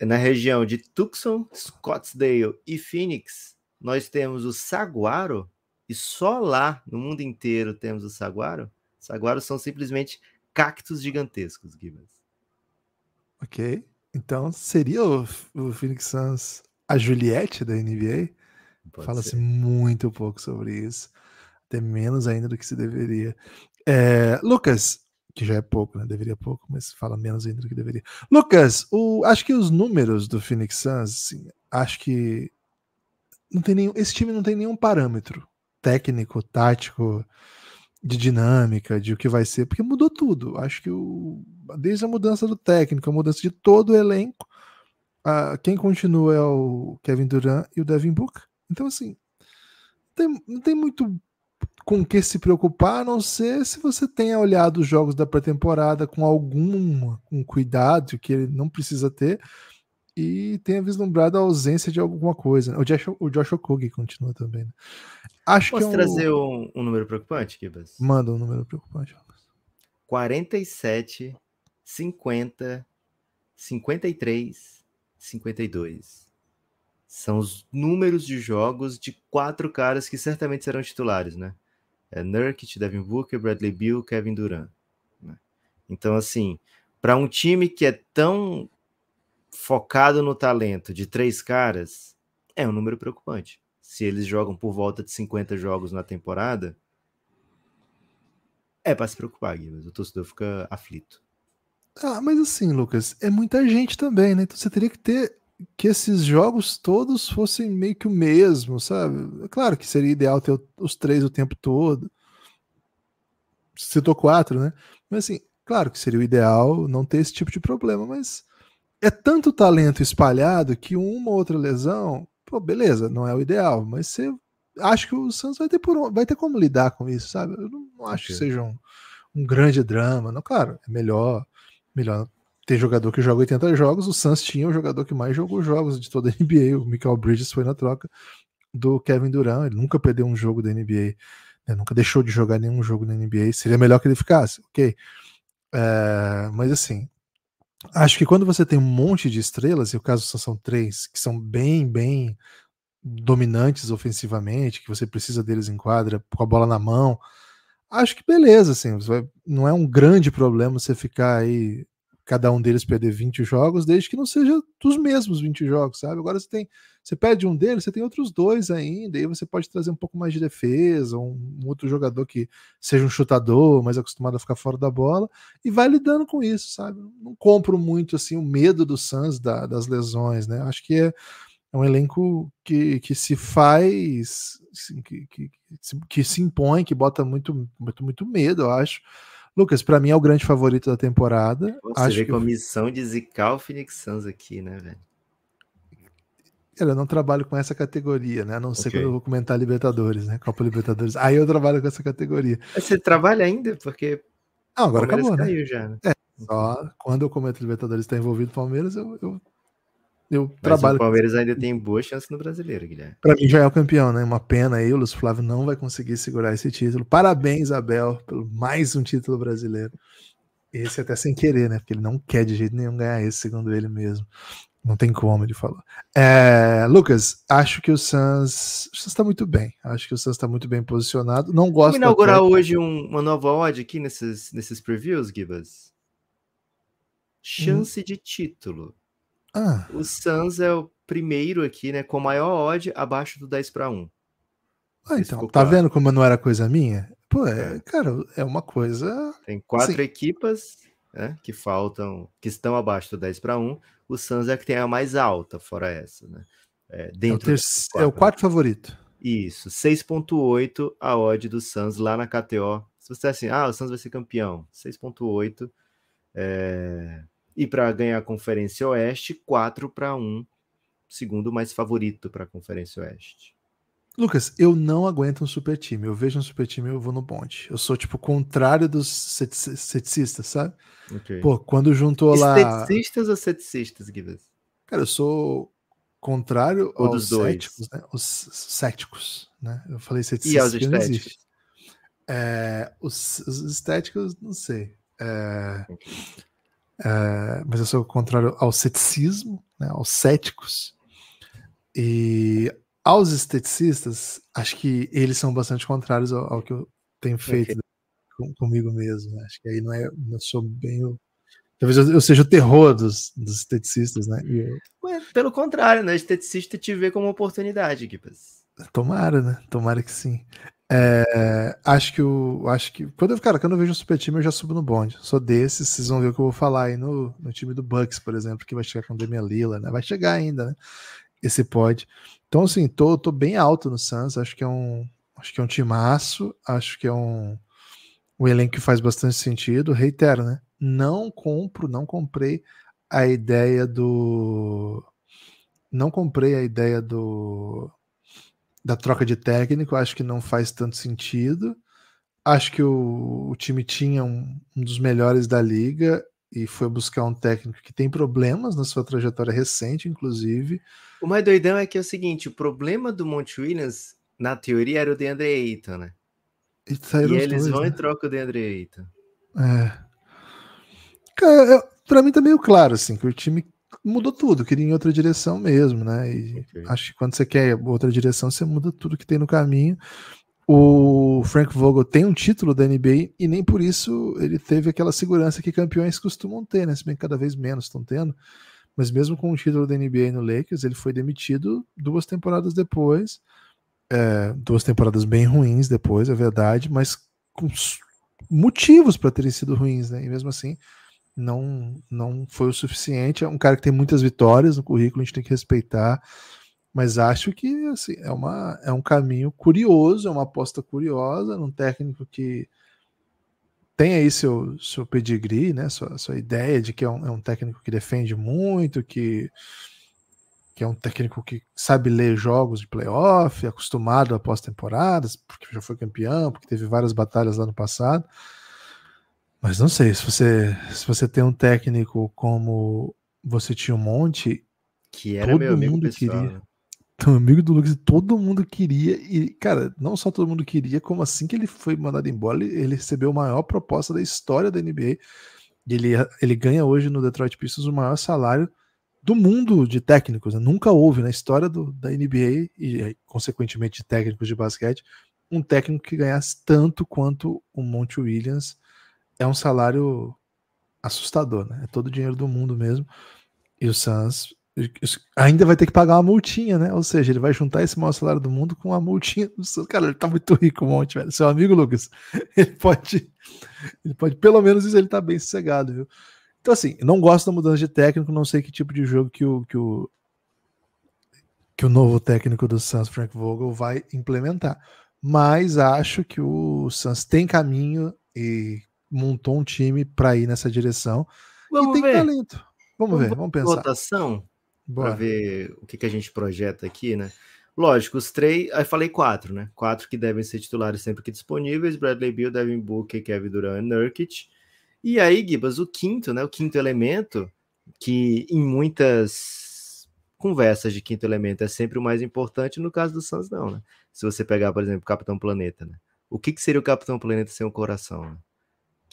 Na região de Tucson, Scottsdale e Phoenix, nós temos o saguaro, e só lá no mundo inteiro temos o saguaro, agora são simplesmente cactos gigantescos, Gibbons. Ok. Então seria o, o Phoenix Suns a Juliette da NBA? Fala-se muito pouco sobre isso. Até menos ainda do que se deveria. É, Lucas, que já é pouco, né? Deveria pouco, mas fala menos ainda do que deveria. Lucas, o, acho que os números do Phoenix Suns, assim, acho que não tem nenhum, esse time não tem nenhum parâmetro técnico, tático, de dinâmica, de o que vai ser, porque mudou tudo. Acho que o, desde a mudança do técnico, a mudança de todo o elenco, a, quem continua é o Kevin Durant e o Devin Booker. Então, assim, tem, não tem muito com que se preocupar, a não ser se você tenha olhado os jogos da pré-temporada com algum um cuidado que ele não precisa ter, e tenha vislumbrado a ausência de alguma coisa. Né? O Josh, o Josh Okogi continua também. Né? Acho Posso que é um... trazer um, um, número preocupante, Kibas? Manda um número preocupante. 47, 50, 53, 52. São os números de jogos de quatro caras que certamente serão titulares, né? É Nurkic, Devin Booker, Bradley Beal, Kevin Durant. Né? Então, assim, para um time que é tão focado no talento de três caras é um número preocupante. Se eles jogam por volta de 50 jogos na temporada, é para se preocupar, Guilherme. O torcedor fica aflito. Ah, mas assim, Lucas, é muita gente também, né? Então você teria que ter que esses jogos todos fossem meio que o mesmo, sabe? É claro que seria ideal ter os três o tempo todo. Citou quatro, né? Mas assim, claro que seria o ideal não ter esse tipo de problema, mas é tanto talento espalhado que uma ou outra lesão, pô, beleza, não é o ideal, mas você acho que o Santos vai ter, por, vai ter como lidar com isso, sabe? Eu não, não acho okay. que seja um, um, grande drama. Não, claro, é melhor, melhor ter jogador que joga 80 jogos. O Santos tinha o jogador que mais jogou jogos de toda a <laughs> NBA. O Michael Bridges foi na troca do Kevin Durant. Ele nunca perdeu um jogo da NBA, né? nunca deixou de jogar nenhum jogo da NBA. Seria melhor que ele ficasse, ok. É, mas assim, acho que quando você tem um monte de estrelas, e o caso são três, que são bem, bem dominantes ofensivamente, que você precisa deles em quadra, com a bola na mão, acho que beleza, assim, vai, não é um grande problema você ficar aí cada um deles perder 20 jogos, desde que não seja dos mesmos 20 jogos, sabe? Agora você tem, você perde um deles, você tem outros dois ainda, e você pode trazer um pouco mais de defesa, um, um, outro jogador que seja um chutador, mais acostumado a ficar fora da bola, e vai lidando com isso, sabe? Não compro muito assim o medo do Suns da, das lesões, né? Acho que é, é um elenco que, que se faz, assim, que, que, que, se, que se impõe, que bota muito, muito, muito medo, eu acho. Lucas, para mim é o grande favorito da temporada. Você Acho vê que... com a missão de zicar o Phoenix Suns aqui, né, velho? Cara, eu não trabalho com essa categoria, né? A não ser okay. quando eu vou comentar Libertadores, né? Copa Libertadores. Aí eu trabalho com essa categoria. você trabalha ainda? Porque. Ah, agora Palmeiras acabou, né? Já, né? É, só uhum. quando eu comento Libertadores está envolvido Palmeiras, eu, eu eu Mas trabalho. O Palmeiras ainda tem boa chance no brasileiro, Guilherme. Para mim já é o campeão, né? Uma pena aí, o Luiz Flávio não vai conseguir segurar esse título. Parabéns, Abel, pelo mais um título brasileiro. Esse até sem querer, né? Porque ele não quer de jeito nenhum ganhar esse, segundo ele mesmo. Não tem como, ele falou. É, Lucas, acho que o Sans está muito bem. Acho que o Sans está muito bem posicionado. Não gosto. Vamos inaugurar hoje um, uma nova odd aqui nesses, nesses previews, Gibas? Hum. Chance hum. de título. Ah. O Suns é o primeiro aqui, né? Com maior odd abaixo do 10 para 1. Ah, então, tá claro. vendo como não era coisa minha? Pô, é, é. cara, é uma coisa. Tem quatro assim. equipas né, que faltam, que estão abaixo do 10 para 1. O Suns é que tem a mais alta, fora essa, né? É, é dentro é, o, quatro, é o quarto favorito. Isso, 6,8 a odd do Suns lá na KTO. Se você é assim, ah, o Suns vai ser campeão, 6,8. É... E para ganhar a Conferência Oeste, 4 para 1, segundo mais favorito para a Conferência Oeste. Lucas, eu não aguento um super time. Eu vejo um super time e eu vou no bonde. Eu sou, tipo, contrário dos ceticistas, sabe? Okay. Pô, quando juntou lá. Ceticistas ou ceticistas, Guilherme? Cara, eu sou contrário ou aos céticos, né? Os céticos, né? Eu falei ceticistas. E aos estéticos? É, os, os estéticos, não sei. É, okay. Ah, mas eu sou contrário ao ceticismo, né, aos céticos. E aos esteticistas, acho que eles são bastante contrários ao, ao que eu tenho feito okay. Né, com, comigo mesmo. Né? Acho que aí não é. Não sou bem o. Talvez eu, eu seja o terror dos, dos esteticistas, né? Eu... pelo contrário, né? O esteticista te vê como uma oportunidade, Guipas. Tomara, né? Tomara que sim. É, acho que o. Acho que. Quando, cara, quando eu vejo um super time, eu já subo no bonde. Sou desses, vocês vão ver o que eu vou falar aí no, no time do Bucks, por exemplo, que vai chegar com o Damian Lila, né? Vai chegar ainda, né? Esse pod. Então, assim, tô, tô bem alto no Suns, acho que é um. Acho que é um timaço, acho que é um, um elenco que faz bastante sentido. Reitero, né? Não compro, não comprei a ideia do. Não comprei a ideia do da troca de técnico, acho que não faz tanto sentido. Acho que o, o time tinha um, um, dos melhores da liga e foi buscar um técnico que tem problemas na sua trajetória recente, inclusive. O mais doidão é que é o seguinte: o problema do Monte Williams, na teoria, era o DeAndre Ayton, né? E, e eles dois, vão né? e trocam o DeAndre Ayton. É. Cara, eu, pra mim tá meio claro, assim, que o time mudou tudo, queria ir em outra direção mesmo, né? E okay. acho que quando você quer outra direção, você muda tudo que tem no caminho. O Frank Vogel tem um título da NBA e nem por isso ele teve aquela segurança que campeões costumam ter, né? Se bem que cada vez menos estão tendo. Mas mesmo com o título da NBA no Lakers, ele foi demitido duas temporadas depois. É, duas temporadas bem ruins depois, é verdade, mas com motivos para terem sido ruins, né? E mesmo assim, não não foi o suficiente. É um cara que tem muitas vitórias no currículo, a gente tem que respeitar. Mas acho que assim, é, uma, é um caminho curioso, é uma aposta curiosa, num técnico que tem aí seu, seu pedigree, né? Sua, sua ideia de que é um, é um técnico que defende muito, que, que é um técnico que sabe ler jogos de playoff, é acostumado a pós-temporadas, porque já foi campeão, porque teve várias batalhas lá no passado mas não sei, se você, se você tem um técnico como você tinha um monte, que era todo meu amigo mundo pessoal. queria. Então, <laughs> amigo do Lucas, todo mundo queria, e, cara, não só todo mundo queria, como assim que ele foi mandado embora, ele, ele recebeu a maior proposta da história da NBA. Ele, ele ganha hoje no Detroit Pistons o maior salário do mundo de técnicos. Né? Nunca houve na história do, da NBA e, consequentemente, de técnicos de basquete, um técnico que ganhasse tanto quanto o Monte Williams é um salário assustador, né? É todo o dinheiro do mundo mesmo. E o Suns ainda vai ter que pagar uma multinha, né? Ou seja, ele vai juntar esse maior salário do mundo com a multinha do Suns. Cara, ele tá muito rico, um monte, velho. Seu amigo Lucas, <laughs> ele pode, ele pode, pelo menos isso, ele tá bem sossegado, viu? Então, assim, não gosto da mudança de técnico, não sei que tipo de jogo que o, que o, que o novo técnico do Suns, Frank Vogel, vai implementar. Mas acho que o Suns tem caminho e montou um time para ir nessa direção. Vamos e tem ver. talento. Vamos, vamos ver, vamos pensar. Votação para ver o que, que a gente projeta aqui, né? Lógico, os três, aí falei quatro, né? Quatro que devem ser titulares sempre que disponíveis: Bradley Bill, Devin Booker, Kevin Durant e Nurkic. E aí, Gibas, o quinto, né? O quinto elemento, que em muitas conversas de quinto elemento é sempre o mais importante, no caso do Suns, não, né? Se você pegar, por exemplo, o Capitão Planeta, né? O que, que seria o Capitão Planeta sem o coração? Né?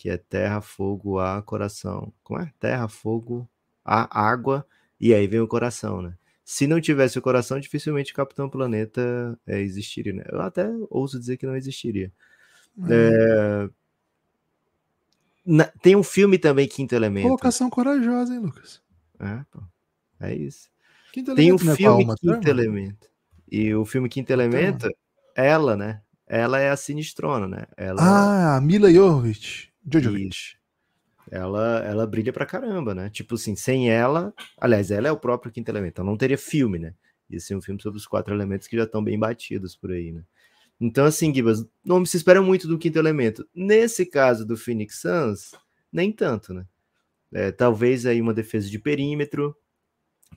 que é terra, fogo, a coração. Como é? Terra, fogo, a água, e aí vem o coração, né? Se não tivesse o coração, dificilmente o Capitão Planeta é, existiria, né? Eu até ouso dizer que não existiria. Hum. É... Na... Tem um filme também, Quinto Elemento. Colocação corajosa, hein, Lucas? É, É isso. Quinto Tem um é filme Palma, Quinto Elemento. E o filme Quinto então. Elemento, ela, né? Ela é a sinistrona, né? Ela... Ah, Mila Jovovich. Djokovic. Ela, ela brilha pra caramba, né? Tipo assim, sem ela. Aliás, ela é o próprio quinto elemento, então não teria filme, né? Ia ser um filme sobre os quatro elementos que já estão bem batidos por aí, né? Então, assim, Gibas, não se espera muito do quinto elemento. Nesse caso do Phoenix Suns, nem tanto, né? É, talvez aí uma defesa de perímetro,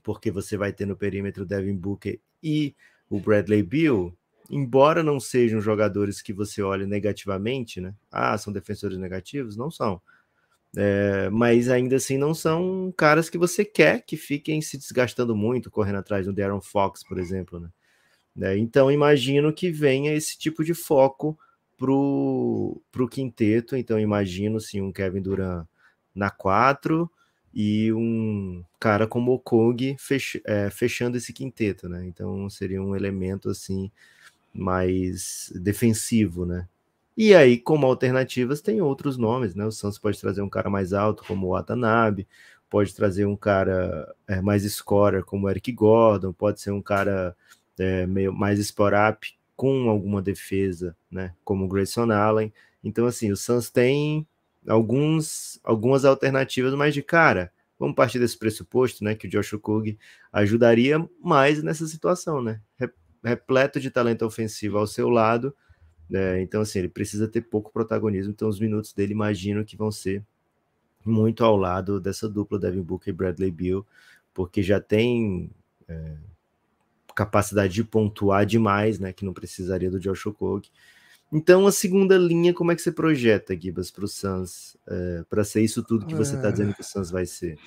porque você vai ter no perímetro Devin Booker e o Bradley Bill, embora não sejam jogadores que você olhe negativamente, né? Ah, são defensores negativos? Não são. É, mas ainda assim não são caras que você quer que fiquem se desgastando muito, correndo atrás do Darren Fox, por exemplo, né? É, então imagino que venha esse tipo de foco pro, pro quinteto, então imagino sim um Kevin Durant na 4 e um cara como o Kong fech, é, fechando esse quinteto, né? Então seria um elemento assim mais defensivo, né? E aí, como alternativas, tem outros nomes, né? O Santos pode trazer um cara mais alto, como o Watanabe, pode trazer um cara é, mais scorer, como o Eric Gordon, pode ser um cara é, meio mais sport com alguma defesa, né? Como o Grayson Allen. Então, assim, o Suns tem alguns, algumas alternativas, mas de cara, vamos partir desse pressuposto, né? Que o Josh Kug ajudaria mais nessa situação, né? repleto de talento ofensivo ao seu lado. Né? Então, assim, ele precisa ter pouco protagonismo. Então, os minutos dele, imagino que vão ser muito ao lado dessa dupla Devin Booker e Bradley Beal, porque já tem é, capacidade de pontuar demais, né? Que não precisaria do Josh Okogie. Então, a segunda linha, como é que você projeta, Gibas, para o Suns, é, para ser isso tudo que você está é... Ah. dizendo que o Suns vai ser?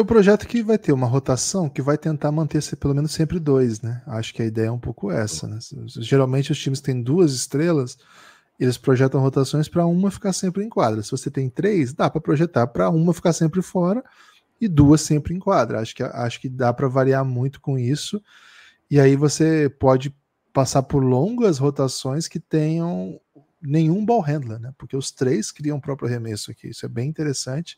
o projeto que vai ter uma rotação que vai tentar manter -se pelo menos sempre dois, né? Acho que a ideia é um pouco essa, né? Geralmente os times têm duas estrelas, eles projetam rotações para uma ficar sempre em quadra. Se você tem três, dá para projetar para uma ficar sempre fora e duas sempre em quadra. Acho que, acho que dá para variar muito com isso. E aí você pode passar por longas rotações que tenham nenhum ball handler, né? Porque os três criam o próprio arremesso aqui. Isso é bem interessante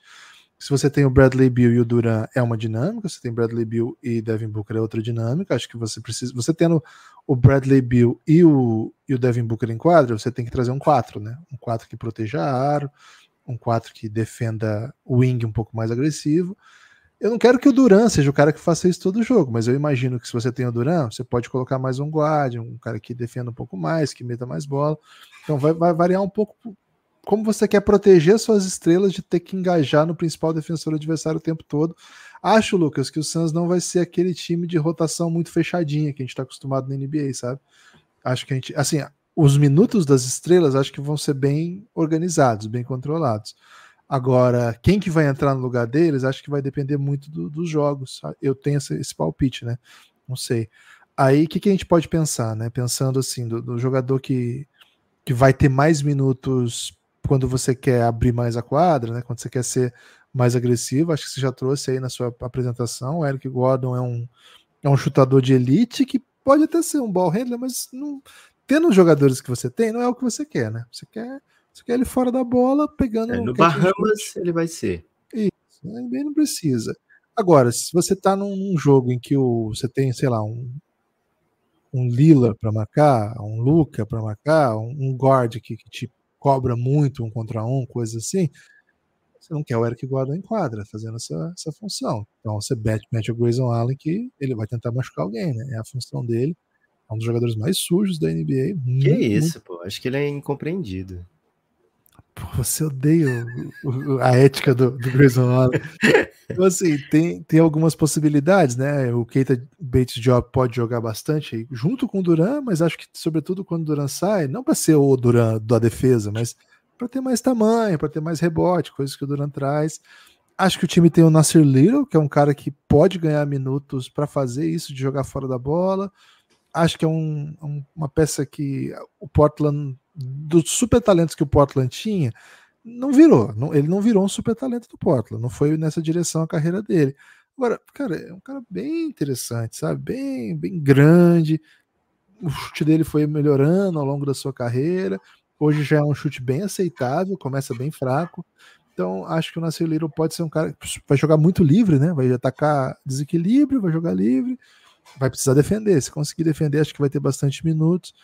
se você tem o Bradley Bill e o Duran é uma dinâmica, se tem Bradley Bill e Devin Booker é outra dinâmica. Acho que você precisa, você tendo o Bradley Bill e o, e o Devin Booker em quadra, você tem que trazer um 4, né? Um 4 que proteja a aro, um 4 que defenda o wing um pouco mais agressivo. Eu não quero que o Duran seja o cara que faça isso todo jogo, mas eu imagino que se você tem o Duran, você pode colocar mais um guard, um cara que defenda um pouco mais, que meta mais bola. Então vai, vai variar um pouco como você quer proteger suas estrelas de ter que engajar no principal defensor adversário o tempo todo. Acho, Lucas, que o Suns não vai ser aquele time de rotação muito fechadinha que a gente está acostumado na NBA, sabe? Acho que a gente, assim, os minutos das estrelas acho que vão ser bem organizados, bem controlados. Agora, quem que vai entrar no lugar deles, acho que vai depender muito do, dos jogos. Eu tenho esse, esse, palpite, né? Não sei. Aí, o que, que a gente pode pensar, né? Pensando assim, do, do jogador que, que vai ter mais minutos quando você quer abrir mais a quadra, né? Quando você quer ser mais agressivo, acho que você já trouxe aí na sua apresentação. O Eric Gordon é um, é um chutador de elite que pode até ser um ball handler, mas não, tendo os jogadores que você tem, não é o que você quer, né? Você quer, você quer ele fora da bola, pegando. É, no Bahamas ele vai ser. Isso, bem né, não precisa. Agora, se você tá num, jogo em que o, você tem, sei lá, um, um Lila para marcar, um Luca para marcar, um, um guard que, que te cobra muito um contra um, coisa assim, você não quer o Eric Gordon em quadra fazendo essa, essa função. Então você bet, mete o Grayson Allen que ele vai tentar machucar alguém, né? É a função dele. É um dos jogadores mais sujos da NBA. Muito, que isso, muito... pô. Acho que ele é incompreendido. Pô, você odeia a ética do, do Grayson Waller. Então, assim, tem, tem algumas possibilidades, né? O Keita Bates Job pode jogar bastante junto com o Duran, mas acho que, sobretudo, quando o Duran sai, não para ser o Duran da defesa, mas para ter mais tamanho, para ter mais rebote, coisas que o Duran traz. Acho que o time tem o Nasser Little, que é um cara que pode ganhar minutos para fazer isso, de jogar fora da bola. Acho que é um, um, uma peça que o Portland dos super talentos que o Portland tinha, não virou. Não, ele não virou um super talento do Portland. Não foi nessa direção a carreira dele. Agora, cara, é um cara bem interessante, sabe? Bem, bem grande. O chute dele foi melhorando ao longo da sua carreira. Hoje já é um chute bem aceitável, começa bem fraco. Então, acho que o Nasir Little pode ser um cara que vai jogar muito livre, né? Vai atacar desequilíbrio, vai jogar livre, vai precisar defender. Se conseguir defender, acho que vai ter bastante minutos.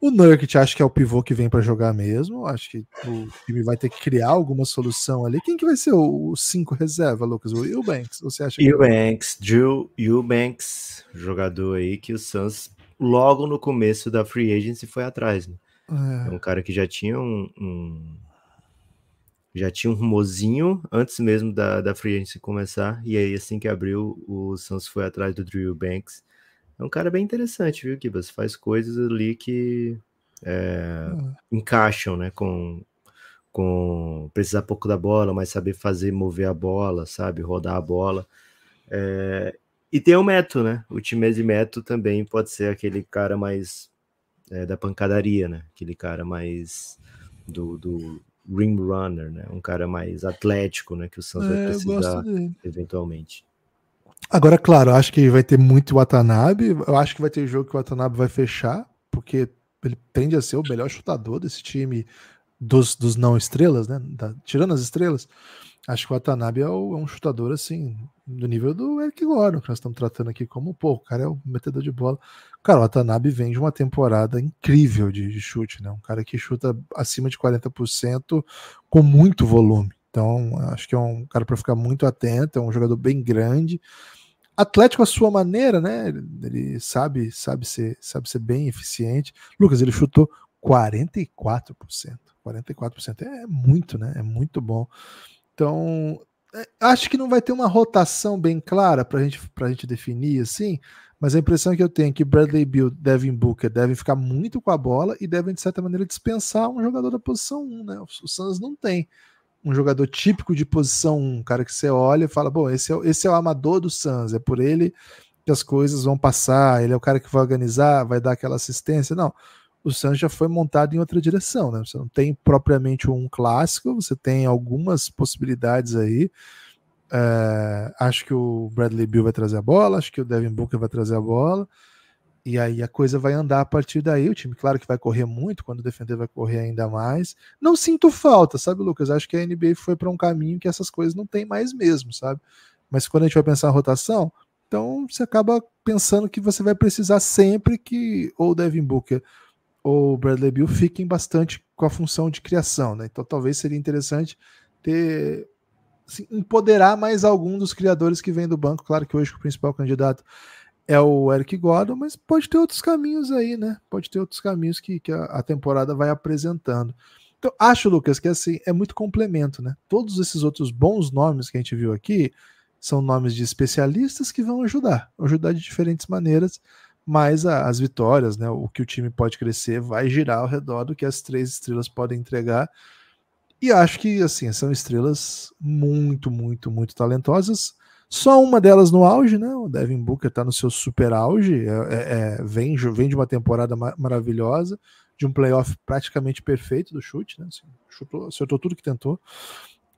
O Nurkic acho que é o pivô que vem para jogar mesmo. Acho que o time vai ter que criar alguma solução ali. Quem que vai ser o 5 reserva, Lucas? O Eubanks? Você acha que... É? Eubanks, Drew Eubanks, jogador aí que o Suns logo no começo da free agency foi atrás. Né? É. é um cara que já tinha um, um, já tinha um rumozinho antes mesmo da, da free agency começar. E aí assim que abriu, o Suns foi atrás do Drew Eubanks é um cara bem interessante, viu, Gibas? Faz coisas ali que é, ah. encaixam, né? Com, com precisar pouco da bola, mas saber fazer mover a bola, sabe? Rodar a bola. É, e tem o Meto, né? O de Meto também pode ser aquele cara mais é, da pancadaria, né? Aquele cara mais do, do rim runner, né? Um cara mais atlético, né? Que o Santos vai é, precisar eventualmente. Agora, claro, acho que vai ter muito Watanabe. Eu acho que vai ter jogo que o Watanabe vai fechar, porque ele tende a ser o melhor chutador desse time dos, dos não estrelas, né? Da, tirando as estrelas. Acho que o Watanabe é, o, é, um chutador assim, do nível do Eric Gordon, que nós estamos tratando aqui como, pô, o cara é um metedor de bola. Cara, o Watanabe vem de uma temporada incrível de, de chute, né? Um cara que chuta acima de 40% com muito volume. Então, acho que é um cara para ficar muito atento, é um jogador bem grande. Atlético à sua maneira, né? Ele sabe, sabe ser, sabe ser bem eficiente. Lucas, ele chutou 44%. 44% é muito, né? É muito bom. Então, é, acho que não vai ter uma rotação bem clara para gente, a gente definir assim, mas a impressão que eu tenho é que Bradley Bill, Devin Booker devem ficar muito com a bola e devem, de certa maneira, dispensar um jogador da posição 1, né? O Suns não tem um jogador típico de posição 1, um cara que você olha e fala, bom, esse é, esse é o amador do Suns, é por ele que as coisas vão passar, ele é o cara que vai organizar, vai dar aquela assistência. Não, o Suns já foi montado em outra direção, né? Você não tem propriamente um clássico, você tem algumas possibilidades aí. É, acho que o Bradley Bill vai trazer a bola, acho que o Devin Booker vai trazer a bola. E aí a coisa vai andar a partir daí. O time, claro que vai correr muito, quando defender, vai correr ainda mais. Não sinto falta, sabe, Lucas? Acho que a NBA foi para um caminho que essas coisas não tem mais mesmo, sabe? Mas quando a gente vai pensar em rotação, então você acaba pensando que você vai precisar sempre que ou Devin Booker ou Bradley Bill fiquem bastante com a função de criação, né? Então talvez seria interessante ter assim, empoderar mais algum dos criadores que vem do banco. Claro que hoje o principal candidato é o Eric Gordon, mas pode ter outros caminhos aí, né? Pode ter outros caminhos que, que a, a, temporada vai apresentando. Então, acho, Lucas, que assim é muito complemento, né? Todos esses outros bons nomes que a gente viu aqui são nomes de especialistas que vão ajudar, ajudar de diferentes maneiras, mas a, as vitórias, né? O que o time pode crescer vai girar ao redor do que as três estrelas podem entregar. E acho que, assim, são estrelas muito, muito, muito talentosas só uma delas no auge, né? O Devin Booker está no seu super auge, é, é, é vem, vem de uma temporada ma maravilhosa, de um playoff praticamente perfeito do chute, né? Assim, chutou, acertou tudo que tentou.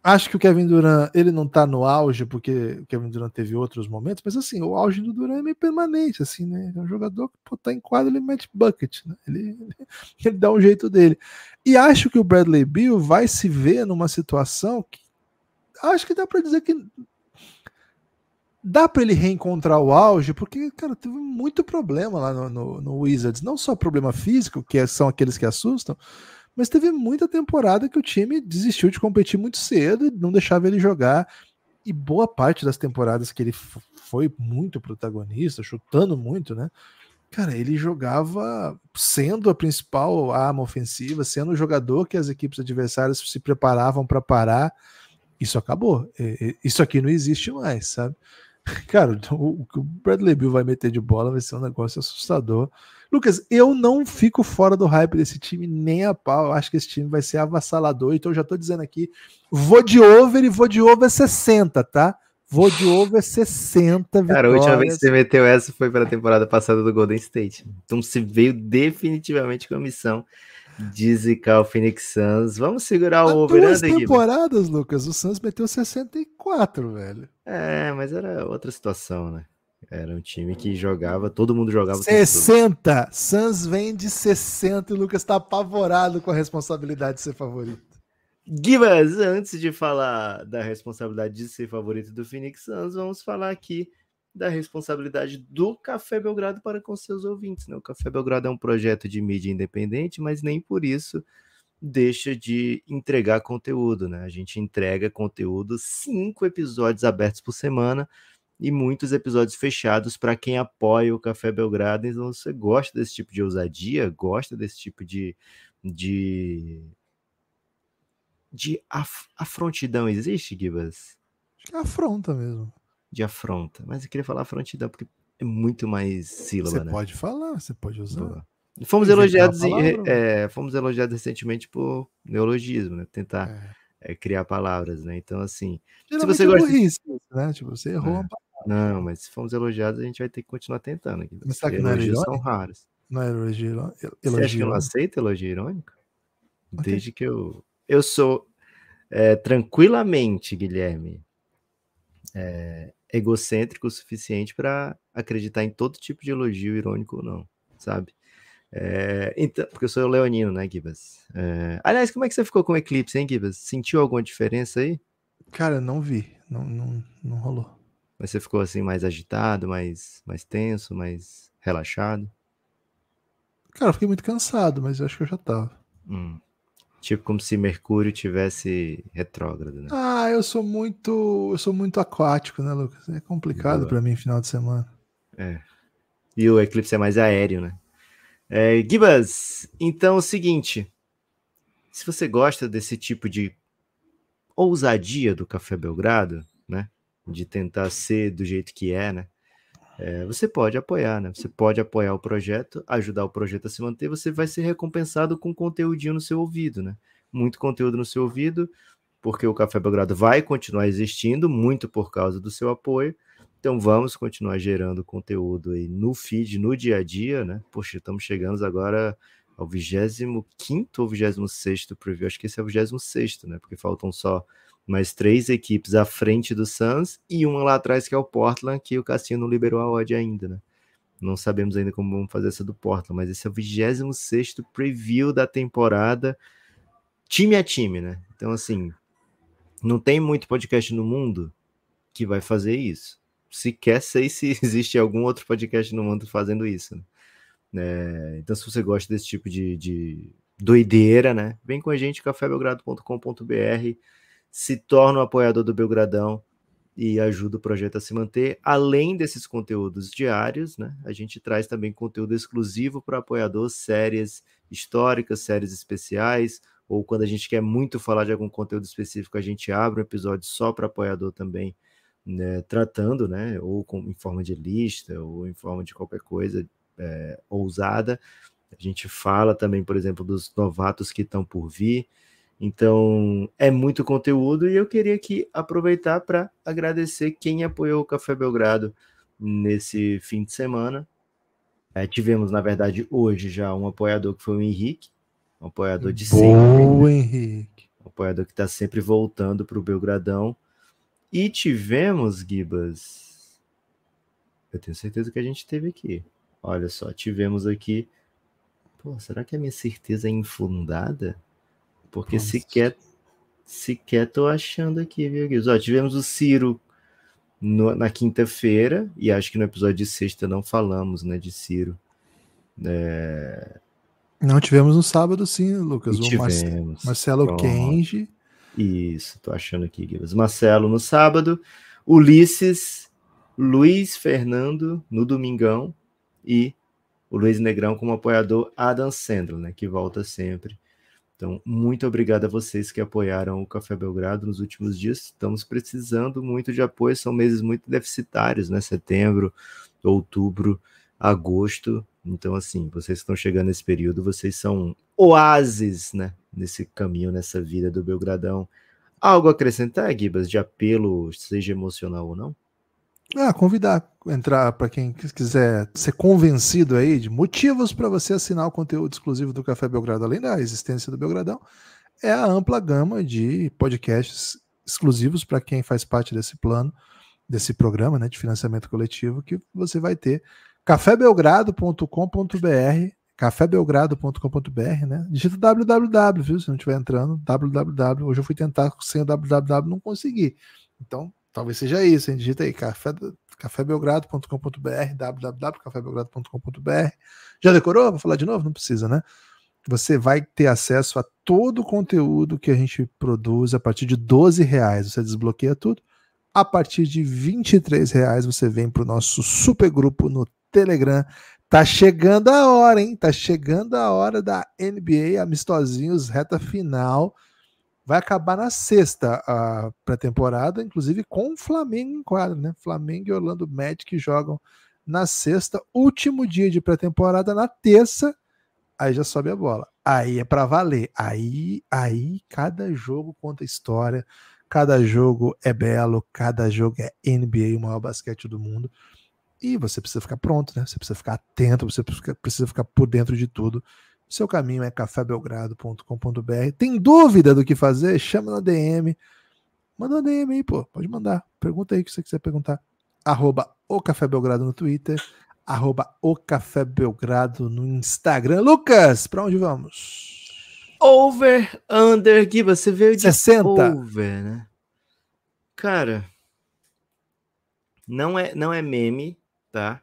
Acho que o Kevin Durant, ele não tá no auge, porque o Kevin Durant teve outros momentos, mas assim, o auge do Durant é meio permanente, assim, né? É um jogador que pô, tá em quadro, ele mete bucket, né? Ele, <laughs> ele dá um jeito dele. E acho que o Bradley Bill vai se ver numa situação que acho que dá para dizer que dá para ele reencontrar o auge, porque, cara, teve muito problema lá no, no, no, Wizards. Não só problema físico, que é, são aqueles que assustam, mas teve muita temporada que o time desistiu de competir muito cedo e não deixava ele jogar. E boa parte das temporadas que ele foi muito protagonista, chutando muito, né? Cara, ele jogava sendo a principal arma ofensiva, sendo o jogador que as equipes adversárias se preparavam para parar. Isso acabou. Isso aqui não existe mais, sabe? Cara, o, que o Bradley Bill vai meter de bola vai ser um negócio assustador. Lucas, eu não fico fora do hype desse time nem a pau. Eu acho que esse time vai ser avassalador. Então, eu já tô dizendo aqui: vou de over e vou de over 60, tá? Vou de over 60 vitórias. Cara, a última vez que você meteu essa foi para a temporada passada do Golden State. Então, se veio definitivamente com a missão Dizicar o Phoenix Suns. Vamos segurar o over né, duas temporadas, aqui, Lucas. O Suns meteu 64, velho. É, mas era outra situação, né? Era um time que jogava, todo mundo jogava. 60! Suns vem de 60 e o Lucas tá apavorado com a responsabilidade de ser favorito. Gibas, antes de falar da responsabilidade de ser favorito do Phoenix Suns, vamos falar aqui da responsabilidade do Café Belgrado para com seus ouvintes. Né? O Café Belgrado é um projeto de mídia independente, mas nem por isso deixa de entregar conteúdo. Né? A gente entrega conteúdo, cinco episódios abertos por semana e muitos episódios fechados para quem apoia o Café Belgrado. Então, você gosta desse tipo de ousadia, gosta desse tipo de. de... De af afrontidão existe, Gibas? afronta mesmo de afronta. Mas eu queria falar afrontidão, porque é muito mais sílaba, Você né? pode falar, você pode usar. Fomos elogiados, né? é, fomos elogiados recentemente por neologismo, né? Tentar é. É, criar palavras, né? Então, assim. se você é gosta. Risco, né? tipo, você errou uma é. palavra. Não, mas se fomos elogiados, a gente vai ter que continuar tentando. Aqui. Mas será que elogios não é são raros. Não é elogio Você acha que eu não aceito elogio irônico? Okay. Desde que eu. Eu sou é, tranquilamente, Guilherme, é, egocêntrico o suficiente para acreditar em todo tipo de elogio irônico ou não, sabe? É, então, porque eu sou o leonino, né, Gibas? É, aliás, como é que você ficou com o eclipse, hein, Gibas? Sentiu alguma diferença aí? Cara, não vi, não, não, não rolou. Mas você ficou assim mais agitado, mais, mais tenso, mais relaxado? Cara, eu fiquei muito cansado, mas eu acho que eu já tava. Hum. Tipo como se Mercúrio tivesse retrógrado, né? Ah, eu sou muito, eu sou muito aquático, né, Lucas? É complicado para mim final de semana. É. E o eclipse é mais aéreo, né? É, Gibas, então é o seguinte, se você gosta desse tipo de ousadia do Café Belgrado, né, de tentar ser do jeito que é, né? É, você pode apoiar, né? Você pode apoiar o projeto, ajudar o projeto a se manter, você vai ser recompensado com conteúdinho no seu ouvido, né? Muito conteúdo no seu ouvido, porque o Café Belgrado vai continuar existindo, muito por causa do seu apoio. Então vamos continuar gerando conteúdo aí no feed, no dia a dia, né? Poxa, estamos chegando agora ao 25 ou 26 preview, acho que esse é o 26, né? Porque faltam só mas três equipes à frente do Suns e uma lá atrás que é o Portland, que o Cassino liberou a odd ainda, né? Não sabemos ainda como vamos fazer essa do Portland, mas esse é o 26 preview da temporada, time a time, né? Então, assim, não tem muito podcast no mundo que vai fazer isso. Sequer sei se <laughs> existe algum outro podcast no mundo fazendo isso. Né? É, então, se você gosta desse tipo de, de doideira, né? Vem com a gente, cafébelgrado.com.br se torna um apoiador do Belgradão e ajuda o projeto a se manter. Além desses conteúdos diários, né, a gente traz também conteúdo exclusivo para apoiador, séries históricas, séries especiais, ou quando a gente quer muito falar de algum conteúdo específico, a gente abre um episódio só para apoiador também, né, tratando, né, ou com, em forma de lista, ou em forma de qualquer coisa é, ousada. A gente fala também, por exemplo, dos novatos que estão por vir, então, é muito conteúdo e eu queria aqui aproveitar para agradecer quem apoiou o Café Belgrado nesse fim de semana. É, tivemos, na verdade, hoje já um apoiador que foi o Henrique, um apoiador de Boa, sempre. O né? Henrique! Um apoiador que está sempre voltando para o Belgradão. E tivemos, Gibas. Eu tenho certeza que a gente teve aqui. Olha só, tivemos aqui. Pô, será que a minha certeza é infundada? Porque Nossa. sequer sequer tô achando aqui, viu, Guiz? Ó, tivemos o Ciro no, na quinta-feira, e acho que no episódio de sexta não falamos, né, de Ciro. É... Não, tivemos no sábado sim, Lucas. E o tivemos. Marcelo Pronto. Kenji. Isso, tô achando aqui, Guilherme. Marcelo no sábado, Ulisses, Luiz Fernando no domingão e o Luiz Negrão como apoiador Adam Sandler, né, que volta sempre então, muito obrigado a vocês que apoiaram o Café Belgrado nos últimos dias. Estamos precisando muito de apoio, são meses muito deficitários, né? Setembro, outubro, agosto. Então, assim, vocês estão chegando nesse período, vocês são oásis, né? Nesse caminho, nessa vida do Belgradão. Algo a acrescentar, Gibas, de apelo, seja emocional ou não? Ah, convidar, entrar para quem quiser ser convencido aí de motivos para você assinar o conteúdo exclusivo do Café Belgrado, além da existência do Belgradão, é a ampla gama de podcasts exclusivos para quem faz parte desse plano, desse programa né, de financiamento coletivo, que você vai ter cafébelgrado.com.br cafébelgrado.com.br, né? Digita www, viu? Se não estiver entrando, www. Hoje eu fui tentar sem o www, não consegui. Então, Talvez seja isso, hein? Digita aí, café, cafébelgrado.com.br, www.cafébelgrado.com.br. Já decorou? Vou falar de novo? Não precisa, né? Você vai ter acesso a todo o conteúdo que a gente produz a partir de 12 reais. Você desbloqueia tudo. A partir de 23 reais você vem para o nosso super grupo no Telegram. Tá chegando a hora, hein? Tá chegando a hora da NBA Amistosinhos, reta final. Vai acabar na sexta a pré-temporada, inclusive com o Flamengo em quadra, né? Flamengo e Orlando Magic jogam na sexta, último dia de pré-temporada, na terça, aí já sobe a bola. Aí é para valer. Aí, aí cada jogo conta história, cada jogo é belo, cada jogo é NBA, o maior basquete do mundo. E você precisa ficar pronto, né? Você precisa ficar atento, você precisa ficar por dentro de tudo. Seu caminho é cafébelgrado.com.br. Tem dúvida do que fazer? Chama na DM. Manda uma DM aí, pô. Pode mandar. Pergunta aí o que você quiser perguntar. Arroba o Café Belgrado no Twitter. Arroba o Café Belgrado no Instagram. Lucas, pra onde vamos? Over, under, Gui, você veio de 60. over, né? Cara, não é, não é meme, tá?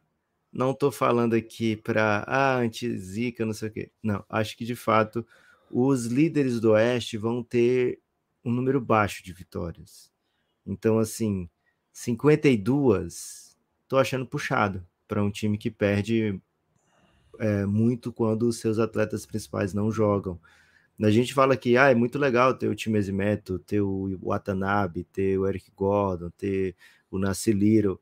Não estou falando aqui para ah, anti-zica, não sei o quê. Não, acho que de fato os líderes do Oeste vão ter um número baixo de vitórias. Então, assim, 52, estou achando puxado para um time que perde é, muito quando os seus atletas principais não jogam. A gente fala que ah, é muito legal ter o time Ezimeto, ter o Watanabe, ter o Eric Gordon, ter o Nasciliro.